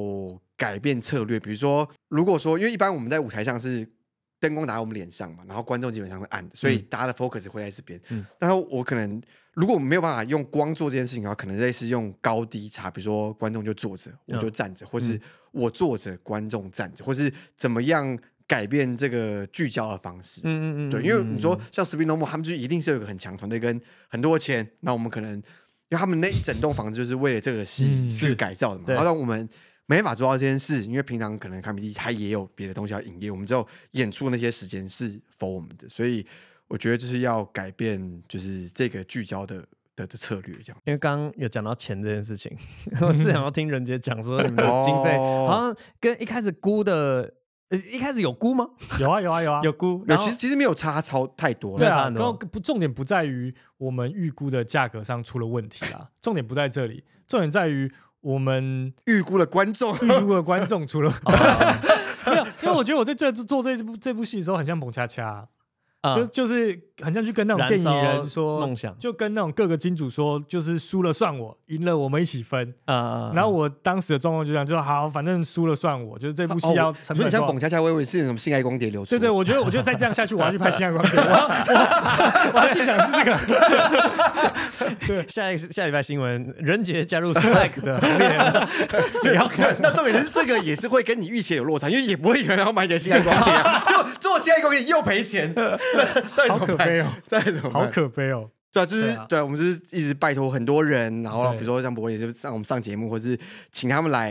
改变策略，比如说，如果说，因为一般我们在舞台上是灯光打在我们脸上嘛，然后观众基本上是暗的，所以大家的 focus 会在这边。嗯，然后我可能，如果我们没有办法用光做这件事情的话，可能类似用高低差，比如说观众就坐着，我就站着，或是我坐着，观众站着，或是怎么样改变这个聚焦的方式。嗯嗯嗯。对，因为你说像 s p i n o m a 他们就一定是有一个很强团队跟很多钱，那我们可能，因为他们那一整栋房子就是为了这个戏去改造的嘛，然后我们。没法做到这件事，因为平常可能看比，他也有别的东西要营业，我们只有演出那些时间是 for 我们的，所以我觉得就是要改变，就是这个聚焦的的的策略这样。因为刚刚有讲到钱这件事情，*laughs* 我只想要听人杰讲说你们的经费好像跟一开始估的，一开始有估吗？*laughs* 有啊，有啊，有啊，*laughs* 有估。然后其实其实没有差超太多，对啊。然后不重点不在于我们预估的价格上出了问题啊，重点不在这里，重点在于。我们预估了观众，预估了观众，除了 *laughs* *laughs* 没有，因为我觉得我在做做这部这部戏的时候，很像彭恰恰，就就是。很像去跟那种电影人说梦想，就跟那种各个金主说，就是输了算我，赢了我们一起分。啊，然后我当时的状况就这样，就好，反正输了算我，就是这部戏 *laughs* 要成。所以像董恰恰我以为是什么性爱光碟流出。对对，我觉得我觉得再这样下去，我要去拍性爱光碟。我要，我要去想是这个。对，*laughs* 下一下礼拜新闻，任杰加入 Slack 的行列，a c k 那重点是这个也是会跟你预期有落差，因为也不会有人要买你的性爱光碟，*laughs* 就做性爱光碟又赔钱，对，怎可悲。没有，再怎么好可悲哦。对啊，就是对，我们就是一直拜托很多人，然后比如说像博也就上我们上节目，或是请他们来。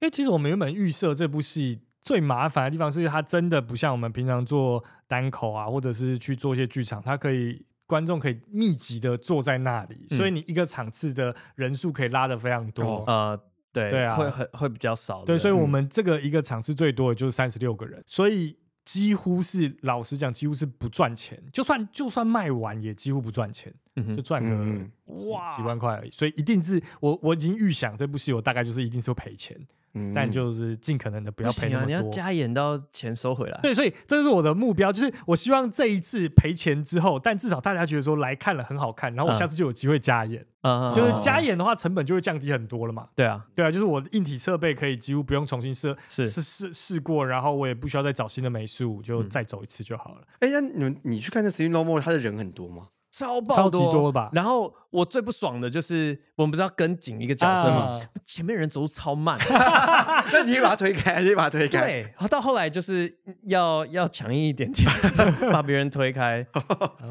为其实我们原本预设这部戏最麻烦的地方，是它真的不像我们平常做单口啊，或者是去做一些剧场，它可以观众可以密集的坐在那里，所以你一个场次的人数可以拉的非常多。呃，对对啊，会很会比较少。对，所以我们这个一个场次最多的就是三十六个人，所以。几乎是老实讲，几乎是不赚钱。就算就算卖完，也几乎不赚钱，就赚个哇几万块而已。所以一定是我我已经预想这部戏，我大概就是一定是赔钱。但就是尽可能的不要赔啊！你要加演到钱收回来。对，所以这是我的目标，就是我希望这一次赔钱之后，但至少大家觉得说来看了很好看，然后我下次就有机会加演。嗯就是加演的话，成本就会降低很多了嘛。对啊，对啊，就是我的硬体设备可以几乎不用重新设，试试试过，然后我也不需要再找新的美术，就再走一次就好了。哎，那你们你去看这《c e t y n o r m a 的人很多吗？超超级多吧。然后。我最不爽的就是我们不是要跟紧一个角色吗？前面人走路超慢，*laughs* 那你把它推开，你把推开，对，然后到后来就是要要强硬一点点把别人推开，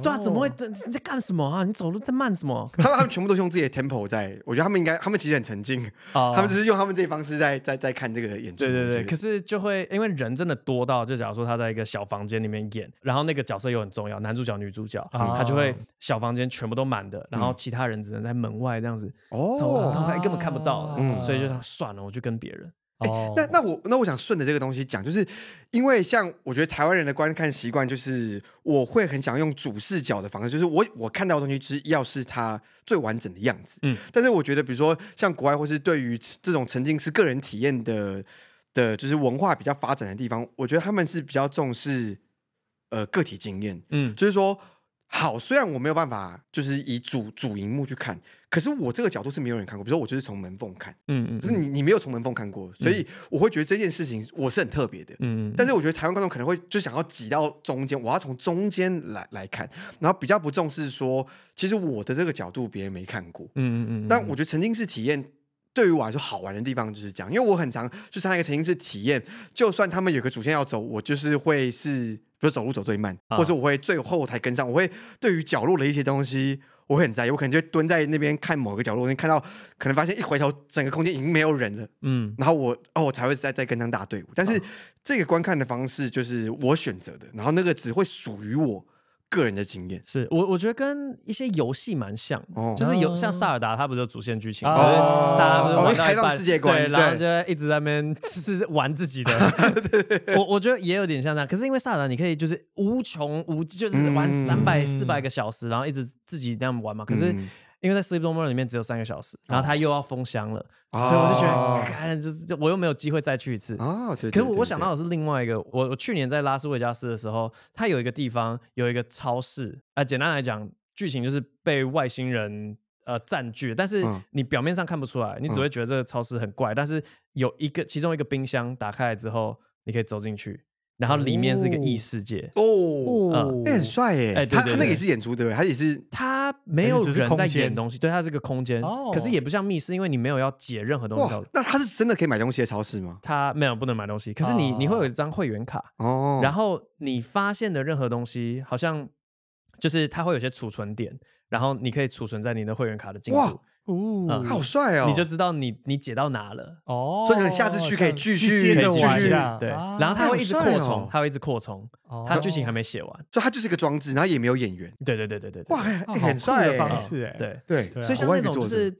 对啊？怎么会？你在干什么啊？你走路在慢什么？他们他们全部都是用自己的 tempo 在，我觉得他们应该，他们其实很沉静，*laughs* 他们只是用他们这方式在在在看这个演出。对对对，可是就会因为人真的多到，就假如说他在一个小房间里面演，然后那个角色又很重要，男主角、女主角，他就会小房间全部都满的，然后。其他人只能在门外这样子哦，根本看不到，嗯，所以就算了，我就跟别人。哎，那那我那我想顺着这个东西讲，就是因为像我觉得台湾人的观看习惯，就是我会很想用主视角的方式，就是我我看到的东西，只要是它最完整的样子，嗯。但是我觉得，比如说像国外，或是对于这种曾经是个人体验的的，就是文化比较发展的地方，我觉得他们是比较重视呃个体经验，嗯，就是说。好，虽然我没有办法，就是以主主荧幕去看，可是我这个角度是没有人看过。比如说，我就是从门缝看，嗯嗯，你你没有从门缝看过，所以我会觉得这件事情我是很特别的，嗯。但是我觉得台湾观众可能会就想要挤到中间，我要从中间来来看，然后比较不重视说，其实我的这个角度别人没看过，嗯嗯嗯。但我觉得曾经是体验。对于我来说，好玩的地方就是这样，因为我很常就参加一个沉浸式体验。就算他们有个主线要走，我就是会是，比如走路走最慢，或者我会最后才跟上。我会对于角落的一些东西，我很在意。我可能就蹲在那边看某个角落，你看到，可能发现一回头，整个空间已经没有人了。嗯，然后我哦，我才会再再跟上大队伍。但是这个观看的方式就是我选择的，然后那个只会属于我。个人的经验是我，我觉得跟一些游戏蛮像，就是有像《萨尔达》，它不是有主线剧情，哦、大家不然后开放世界观，对，然后就一直在那边 *laughs* 就是玩自己的。*laughs* 我我觉得也有点像这样，可是因为《萨尔达》你可以就是无穷无尽，就是玩三百四百个小时，然后一直自己那样玩嘛。可是因为在《Sleepover》里面只有三个小时，然后它又要封箱了，所以我就觉得，哎，这这我又没有机会再去一次啊。对。可我我想到的是另外一个，我我去年在拉斯维加斯的时候，它有一个地方有一个超市啊。简单来讲，剧情就是被外星人呃占据，但是你表面上看不出来，你只会觉得这个超市很怪。但是有一个其中一个冰箱打开来之后，你可以走进去。然后里面是个异世界哦，那很帅哎！哎，他那个也是演出对不对？他也是，他没有人在演东西，对，他是个空间。哦，可是也不像密室，因为你没有要解任何东西。那他是真的可以买东西的超市吗？他没有，不能买东西。可是你你会有一张会员卡哦，然后你发现的任何东西，好像就是它会有些储存点，然后你可以储存在你的会员卡的进度。哦，好帅哦！你就知道你你解到哪了哦，所以你下次去可以继续接着玩，对。然后他会一直扩充，他会一直扩充，他的剧情还没写完，所以他就是一个装置，然后也没有演员。对对对对对，哇，很帅的方式哎，对对，所以像那种是。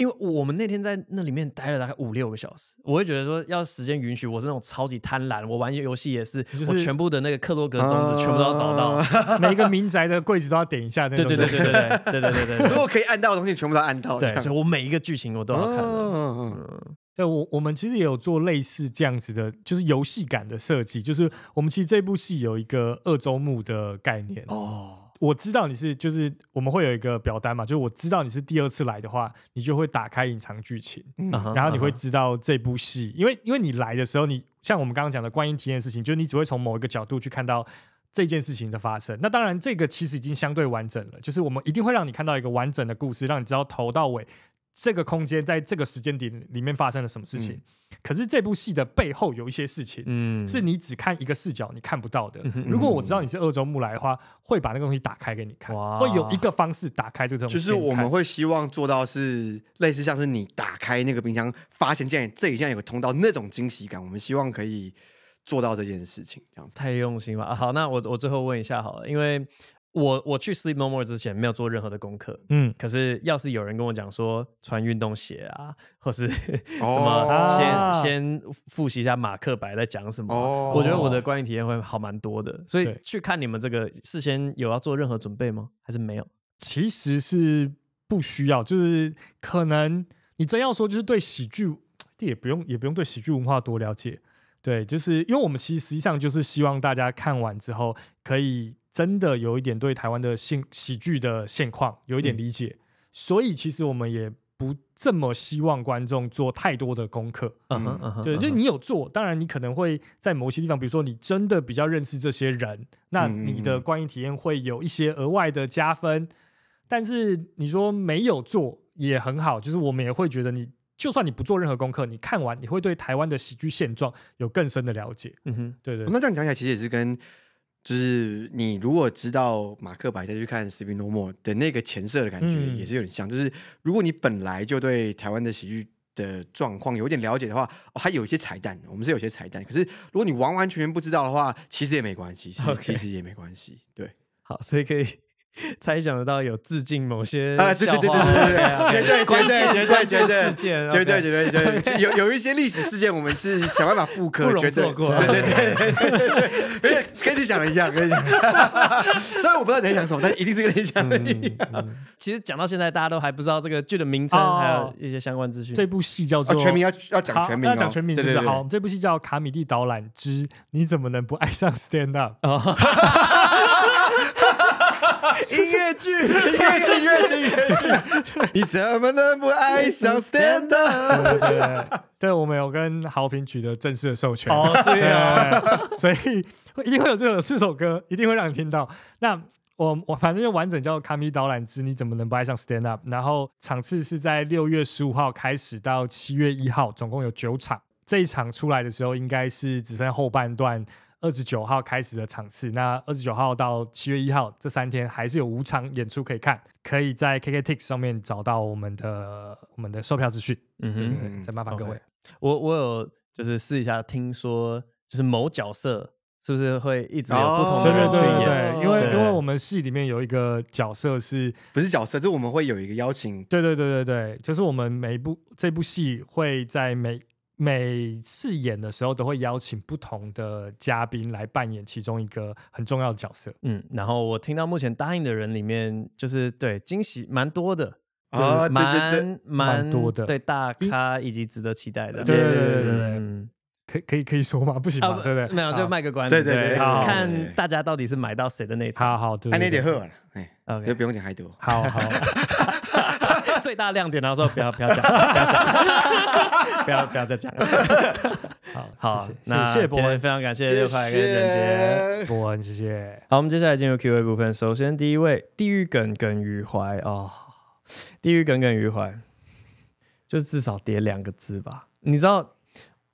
因为我们那天在那里面待了大概五六个小时，我会觉得说要时间允许，我是那种超级贪婪，我玩游戏也是，我全部的那个克洛格种子全部都要找到，*laughs* 每一个民宅的柜子都要点一下，对对对对对对对对对，*laughs* 所有可以按到的东西全部都按到，对，所以我每一个剧情我都要看。嗯嗯嗯。对我我们其实也有做类似这样子的，就是游戏感的设计，就是我们其实这部戏有一个二周目”的概念哦。我知道你是，就是我们会有一个表单嘛，就是我知道你是第二次来的话，你就会打开隐藏剧情，然后你会知道这部戏，因为因为你来的时候，你像我们刚刚讲的观影体验事情，就是你只会从某一个角度去看到这件事情的发生。那当然，这个其实已经相对完整了，就是我们一定会让你看到一个完整的故事，让你知道头到尾。这个空间在这个时间点里面发生了什么事情？可是这部戏的背后有一些事情，嗯，是你只看一个视角你看不到的。如果我知道你是鄂州木来的话，会把那个东西打开给你看，会有一个方式打开这个东西。就是我们会希望做到是类似像是你打开那个冰箱，发现竟然这里竟然有个通道那种惊喜感，我们希望可以做到这件事情，这样子太用心了。好，那我我最后问一下好了，因为。我我去 Sleep No More 之前没有做任何的功课，嗯，可是要是有人跟我讲说穿运动鞋啊，或是 *laughs* 什么先先复习一下马克白在讲什么，我觉得我的观影体验会好蛮多的。所以去看你们这个，事先有要做任何准备吗？还是没有？其实是不需要，就是可能你真要说，就是对喜剧也不用也不用对喜剧文化多了解。对，就是因为我们其实实际上就是希望大家看完之后，可以真的有一点对台湾的现喜剧的现况有一点理解，所以其实我们也不这么希望观众做太多的功课。嗯哼嗯哼。对，就是你有做，当然你可能会在某些地方，比如说你真的比较认识这些人，那你的观影体验会有一些额外的加分。但是你说没有做也很好，就是我们也会觉得你。就算你不做任何功课，你看完你会对台湾的喜剧现状有更深的了解。嗯哼，对对。那这样讲起来，其实也是跟就是你如果知道马克白再去看《斯宾诺莫》的那个前设的感觉，也是有点像。就是如果你本来就对台湾的喜剧的状况有点了解的话，还有一些彩蛋，我们是有些彩蛋。可是如果你完完全全不知道的话，其实也没关系，其实也没关系。对，好，所以可以。*laughs* 猜想得到有致敬某些啊，对对对对对，*laughs* 绝对绝对绝对绝对事件，绝对绝对绝对 *laughs* 有有一些历史事件，我们是想办法复刻，绝对对对对对对对，跟你讲的一样，虽然我不知道你在讲什么，但一定是跟你讲的。其实讲到现在，大家都还不知道这个剧的名称，还有一些相关资讯。这部戏叫做《全名要要讲全名，要讲全对对对，好，这部戏叫《卡米蒂导览之你怎么能不爱上 stand up》。越近越近越近，你怎么能不爱上 stand up？对，我们有跟好评取得正式的授权，所以所以一定会有这首首歌，一定会让你听到。那我我反正就完整叫做《卡米导览之你怎么能不爱上 stand up》。然后场次是在六月十五号开始到七月一号，总共有九场。这一场出来的时候，应该是只剩后半段。二十九号开始的场次，那二十九号到七月一号这三天还是有五场演出可以看，可以在 KK Tix 上面找到我们的我们的售票资讯。嗯嗯，再麻烦各位，我我有就是试一下，听说就是某角色是不是会一直有不同的人去演？因为因为我们戏里面有一个角色是不是角色，就我们会有一个邀请。对对对对对，就是我们每一部这部戏会在每每次演的时候都会邀请不同的嘉宾来扮演其中一个很重要的角色。嗯，然后我听到目前答应的人里面，就是对惊喜蛮多的啊，蛮蛮多的，对大咖以及值得期待的。对对对对，可可以可以说吗？不行，对不对？没有，就卖个关子。对对对，看大家到底是买到谁的那场。好好，看内点完了。哎，就不用讲太多。好好。*laughs* 最大亮点，然后说不要不要讲，不要不要再讲，*laughs* 好好，那谢谢博文，非常感谢六块跟人杰，伯文谢谢。好，我们接下来进入 Q&A 部分，首先第一位，地狱耿耿于怀哦，地狱耿耿于怀，就是至少叠两个字吧？你知道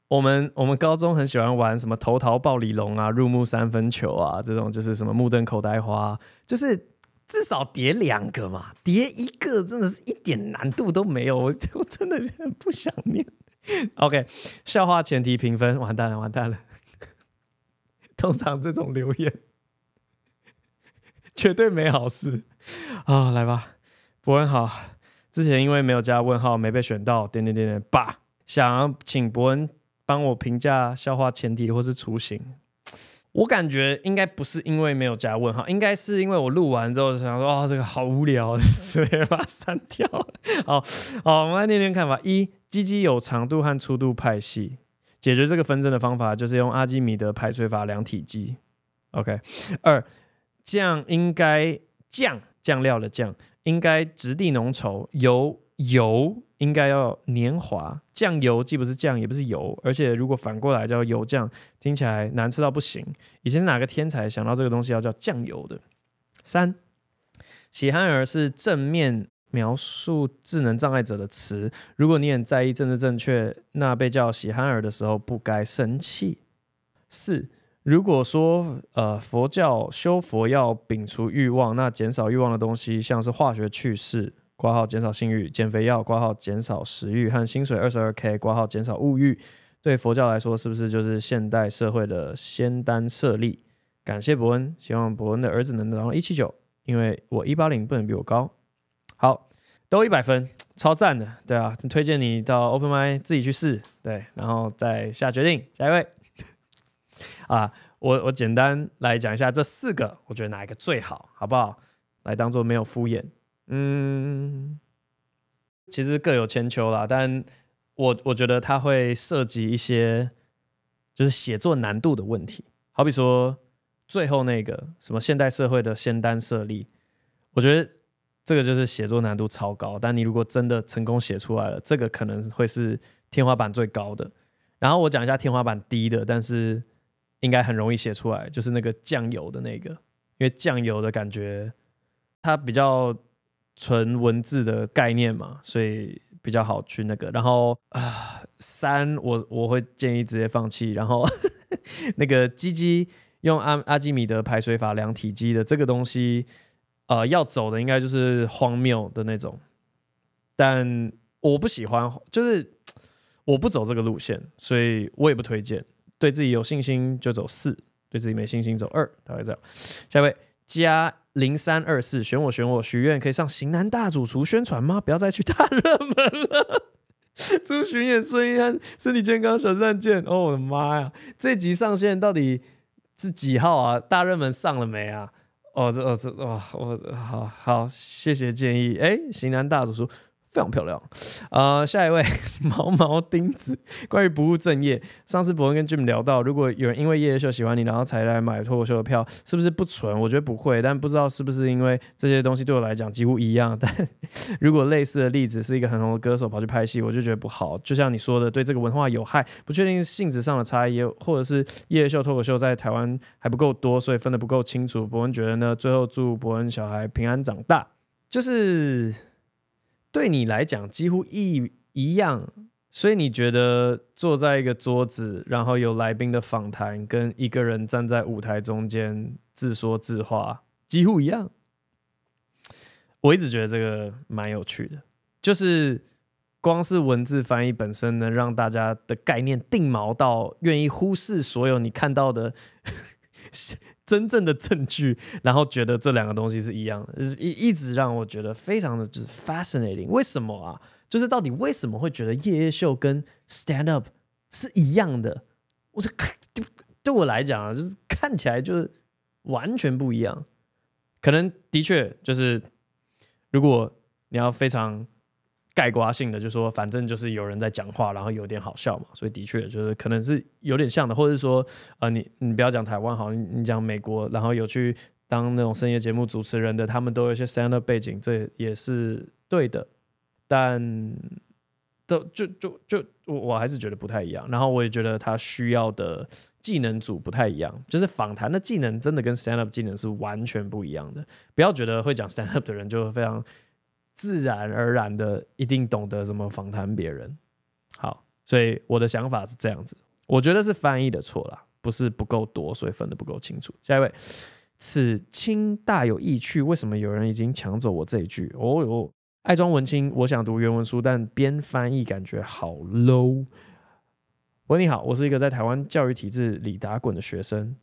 我们我们高中很喜欢玩什么投桃暴李龙啊，入木三分球啊，这种就是什么目瞪口呆花，就是。至少叠两个嘛，叠一个真的是一点难度都没有，我 *laughs* 我真的不想念。OK，笑话前提评分完蛋了，完蛋了。*laughs* 通常这种留言绝对没好事啊！来吧，伯恩好，之前因为没有加问号没被选到，点点点点吧，想请伯恩帮我评价笑话前提或是雏形。我感觉应该不是因为没有加问号，应该是因为我录完之后想说啊，这个好无聊，*laughs* 直接把它删掉。好，好，我们来念念看吧。一，鸡鸡有长度和粗度派系，解决这个纷争的方法就是用阿基米德排水法量体积。OK。二，酱应该酱酱料的酱应该质地浓稠，由油。应该要年华酱油，既不是酱，也不是油，而且如果反过来叫油酱，听起来难吃到不行。以前哪个天才想到这个东西要叫酱油的？三，喜憨儿是正面描述智能障碍者的词。如果你很在意政治正确，那被叫喜憨儿的时候不该生气。四，如果说呃佛教修佛要摒除欲望，那减少欲望的东西像是化学去事。挂号减少性欲，减肥药挂号减少食欲和薪水二十二 k 挂号减少物欲，对佛教来说是不是就是现代社会的仙丹舍利？感谢伯恩，希望伯恩的儿子能拿到一七九，因为我一八零不能比我高。好，都一百分，超赞的。对啊，推荐你到 o p e n m i 自己去试，对，然后再下决定。下一位，啊，我我简单来讲一下这四个，我觉得哪一个最好，好不好？来当做没有敷衍。嗯，其实各有千秋啦，但我我觉得它会涉及一些就是写作难度的问题，好比说最后那个什么现代社会的仙丹设立，我觉得这个就是写作难度超高，但你如果真的成功写出来了，这个可能会是天花板最高的。然后我讲一下天花板低的，但是应该很容易写出来，就是那个酱油的那个，因为酱油的感觉它比较。纯文字的概念嘛，所以比较好去那个。然后啊，三我我会建议直接放弃。然后 *laughs* 那个鸡鸡用阿阿基米德排水法量体积的这个东西，呃，要走的应该就是荒谬的那种。但我不喜欢，就是我不走这个路线，所以我也不推荐。对自己有信心就走四，对自己没信心走二，大概这样。下一位加。零三二四，选我选我，许愿可以上《型男大主厨》宣传吗？不要再去大热门了。祝巡演，顺利，安，身体健康，小站舰。哦，我的妈呀，这集上线到底是几号啊？大热门上了没啊？哦，这哦这哦，我好好谢谢建议。哎，《型男大主厨》。非常漂亮，啊，下一位 *laughs* 毛毛钉子。关于不务正业，上次伯恩跟 Jim 聊到，如果有人因为夜夜秀喜欢你，然后才来买脱口秀的票，是不是不纯？我觉得不会，但不知道是不是因为这些东西对我来讲几乎一样。但 *laughs* 如果类似的例子是一个很红的歌手跑去拍戏，我就觉得不好。就像你说的，对这个文化有害。不确定性质上的差异，或者是夜夜秀、脱口秀在台湾还不够多，所以分的不够清楚。伯恩觉得呢？最后祝伯恩小孩平安长大，就是。对你来讲几乎一一样，所以你觉得坐在一个桌子，然后有来宾的访谈，跟一个人站在舞台中间自说自话，几乎一样。我一直觉得这个蛮有趣的，就是光是文字翻译本身，能让大家的概念定锚到，愿意忽视所有你看到的。真正的证据，然后觉得这两个东西是一样的，一一直让我觉得非常的就是 fascinating。为什么啊？就是到底为什么会觉得夜夜秀跟 stand up 是一样的？我这对 *laughs* 对我来讲啊，就是看起来就是完全不一样。可能的确就是，如果你要非常。盖刮性的就说，反正就是有人在讲话，然后有点好笑嘛，所以的确就是可能是有点像的，或者说，呃，你你不要讲台湾好，你讲美国，然后有去当那种深夜节目主持人的，他们都有一些 stand up 背景，这也是对的，但都就就就我我还是觉得不太一样，然后我也觉得他需要的技能组不太一样，就是访谈的技能真的跟 stand up 技能是完全不一样的，不要觉得会讲 stand up 的人就非常。自然而然的，一定懂得怎么访谈别人。好，所以我的想法是这样子。我觉得是翻译的错了，不是不够多，所以分的不够清楚。下一位，此卿大有意趣。为什么有人已经抢走我这一句？哦呦，爱装文青，我想读原文书，但边翻译感觉好 low。喂，你好，我是一个在台湾教育体制里打滚的学生，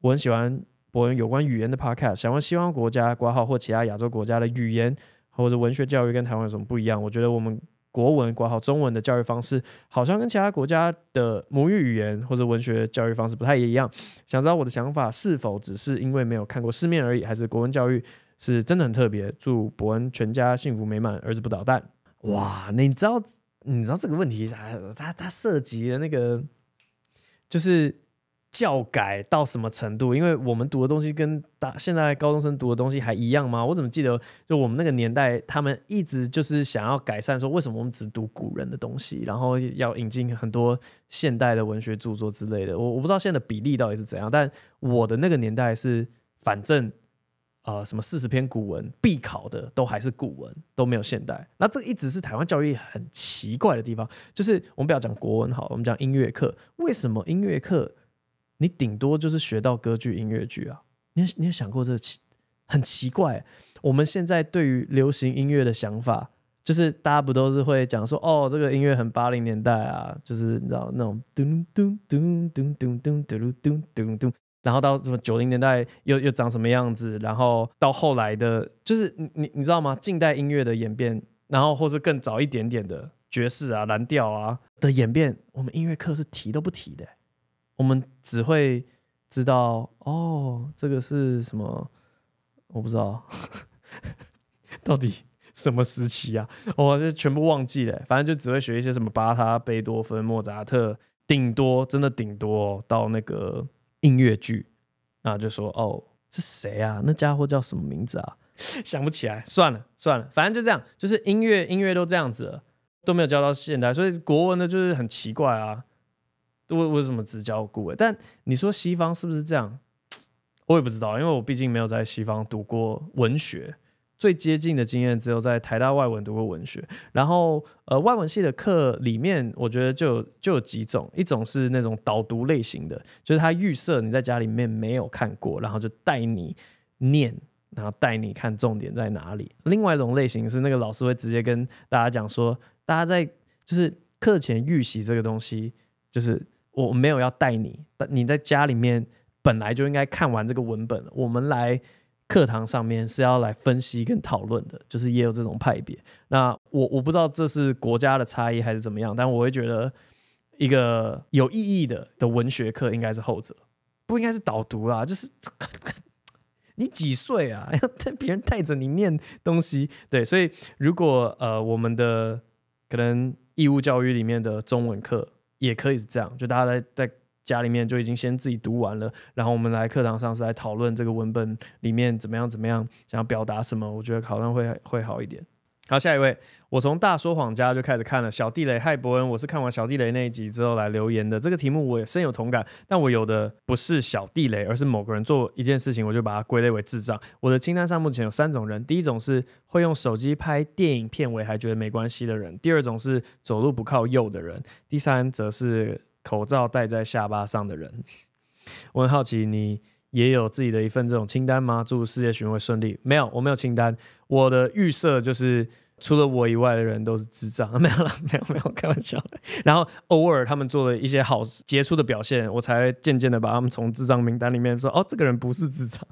我很喜欢博文有关语言的 podcast，想问西方国家挂号或其他亚洲国家的语言。或者文学教育跟台湾有什么不一样？我觉得我们国文、管好中文的教育方式，好像跟其他国家的母语语言或者文学教育方式不太一样。想知道我的想法是否只是因为没有看过世面而已，还是国文教育是真的很特别？祝伯恩全家幸福美满，儿子不捣蛋。哇，你知道，你知道这个问题，它它它涉及的那个，就是。教改到什么程度？因为我们读的东西跟大现在高中生读的东西还一样吗？我怎么记得就我们那个年代，他们一直就是想要改善，说为什么我们只读古人的东西，然后要引进很多现代的文学著作之类的。我我不知道现在的比例到底是怎样，但我的那个年代是，反正呃，什么四十篇古文必考的都还是古文，都没有现代。那这一直是台湾教育很奇怪的地方，就是我们不要讲国文好，我们讲音乐课，为什么音乐课？你顶多就是学到歌剧、音乐剧啊！你你有想过这奇很奇怪？我们现在对于流行音乐的想法，就是大家不都是会讲说，哦，这个音乐很八零年代啊，就是你知道那种咚咚咚咚咚咚咚咚咚咚，然后到什么九零年代又又长什么样子，然后到后来的，就是你你你知道吗？近代音乐的演变，然后或是更早一点点的爵士啊、蓝调啊的演变，我们音乐课是提都不提的。我们只会知道哦，这个是什么？我不知道，*laughs* 到底什么时期啊？我这全部忘记了。反正就只会学一些什么巴塔、贝多芬、莫扎特，顶多真的顶多到那个音乐剧，然后就说哦，是谁啊？那家伙叫什么名字啊？想不起来，算了算了，反正就这样，就是音乐音乐都这样子，了，都没有教到现代，所以国文呢就是很奇怪啊。为为什么只教顾问？但你说西方是不是这样？我也不知道，因为我毕竟没有在西方读过文学，最接近的经验只有在台大外文读过文学。然后，呃，外文系的课里面，我觉得就有就有几种，一种是那种导读类型的，就是他预设你在家里面没有看过，然后就带你念，然后带你看重点在哪里。另外一种类型是那个老师会直接跟大家讲说，大家在就是课前预习这个东西，就是。我没有要带你，你在家里面本来就应该看完这个文本。我们来课堂上面是要来分析跟讨论的，就是也有这种派别。那我我不知道这是国家的差异还是怎么样，但我会觉得一个有意义的的文学课应该是后者，不应该是导读啦。就是 *laughs* 你几岁啊？要 *laughs* 带别人带着你念东西？对，所以如果呃我们的可能义务教育里面的中文课。也可以是这样，就大家在在家里面就已经先自己读完了，然后我们来课堂上是来讨论这个文本里面怎么样怎么样，想要表达什么，我觉得考上会会好一点。好，下一位，我从大说谎家就开始看了小地雷嗨，伯恩，我是看完小地雷那一集之后来留言的。这个题目我也深有同感，但我有的不是小地雷，而是某个人做一件事情，我就把它归类为智障。我的清单上目前有三种人：第一种是会用手机拍电影片尾还觉得没关系的人；第二种是走路不靠右的人；第三则是口罩戴在下巴上的人。*laughs* 我很好奇你。也有自己的一份这种清单吗？祝世界巡回顺利。没有，我没有清单。我的预设就是，除了我以外的人都是智障。*laughs* 没有，没有，没有，开玩笑。然后偶尔他们做了一些好杰出的表现，我才渐渐的把他们从智障名单里面说，哦，这个人不是智障。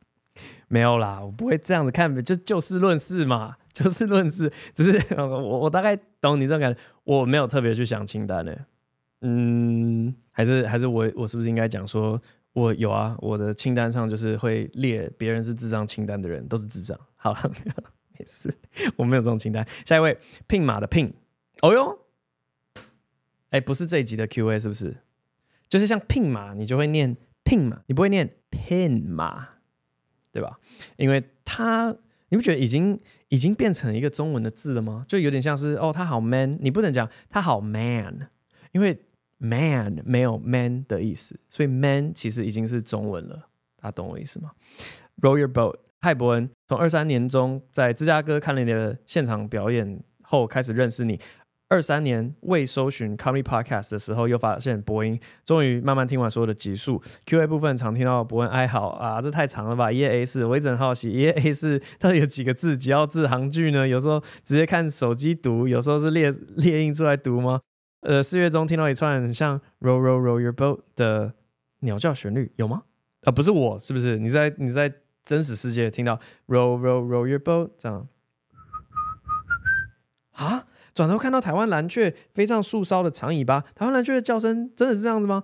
*laughs* 没有啦，我不会这样子看，就就事论事嘛。*laughs* 就事论事，只是我我大概懂你这种感觉。我没有特别去想清单呢。嗯，还是还是我我是不是应该讲说？我有啊，我的清单上就是会列别人是智障清单的人都是智障。好了，没 *laughs* 事，我没有这种清单。下一位，聘马的聘，哦哟，哎，不是这一集的 Q&A 是不是？就是像聘马，你就会念聘马，你不会念 pin 马，对吧？因为他你不觉得已经已经变成一个中文的字了吗？就有点像是哦，他好 man，你不能讲他好 man，因为。Man 没有 man 的意思，所以 man 其实已经是中文了。大家懂我意思吗？Row your boat，嗨，伯恩。从二三年中在芝加哥看了你的现场表演后，开始认识你。二三年未搜寻 Comedy Podcast 的时候，又发现伯恩。终于慢慢听完所有的集数。Q&A 部分常听到伯恩哀嚎啊，这太长了吧！E A 是，我一直很好奇 E A 是到底有几个字，几号字行距呢？有时候直接看手机读，有时候是列列印出来读吗？呃，四月中听到一串像 “roll roll roll your boat” 的鸟叫旋律，有吗？啊，不是我，是不是你在你在真实世界听到 “roll roll roll your boat” 这样？啊，转头看到台湾蓝雀飞上树梢的长尾巴，台湾蓝雀的叫声真的是这样子吗？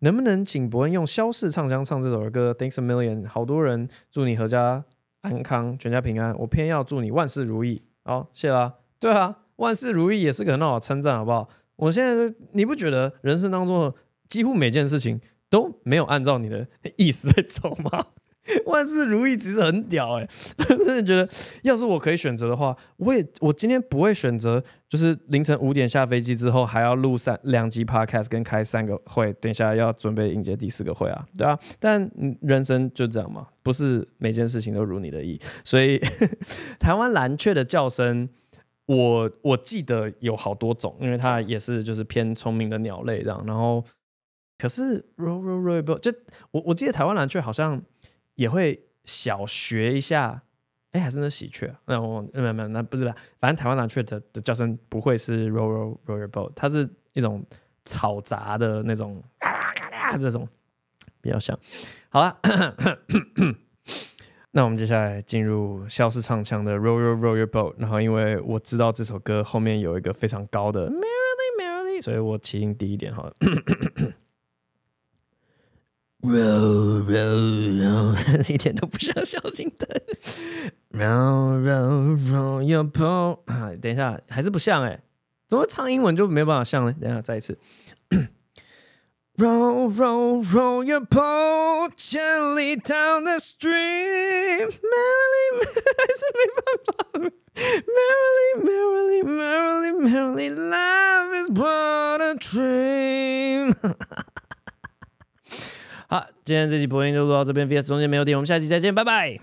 能不能请伯恩用肖氏唱腔唱这首儿歌？Thanks a million，好多人祝你阖家安康，全家平安，我偏要祝你万事如意。好，谢了。对啊。万事如意也是个很好的称赞，好不好？我现在你不觉得人生当中几乎每件事情都没有按照你的意思在走吗？*laughs* 万事如意其实很屌哎，我 *laughs* 真的觉得，要是我可以选择的话，我也我今天不会选择，就是凌晨五点下飞机之后还要录三两集 Podcast 跟开三个会，等一下要准备迎接第四个会啊，对啊，但人生就这样嘛，不是每件事情都如你的意，所以 *laughs* 台湾蓝雀的叫声。我我记得有好多种，因为它也是就是偏聪明的鸟类这样，然后可是 ro ro ro ro 就我我记得台湾蓝雀好像也会小学一下，哎，还是那喜鹊？那我没有没有，那不知道，反正台湾蓝雀的的叫声不会是 ro ro ro ro，它是一种吵杂的那种，这种比较像，好了。那我们接下来进入消失唱腔的 r o l l r o u r o l your boat"，然后因为我知道这首歌后面有一个非常高的 "Merrily, Merrily"，所以我起音低一点好了。*coughs* r o l r o l r o l l *laughs* 一点都不像小金的。r o l r o l r o l your boat，啊，等一下，还是不像哎，怎么唱英文就没办法像呢？等下再一次。Roll, roll, roll your boat gently down the stream. Merrily, *laughs* merrily, merrily, merrily, merrily, life is but a dream. *laughs* 好，今天这期播音就录到这边，VS 中间没有点，我们下期再见，拜拜。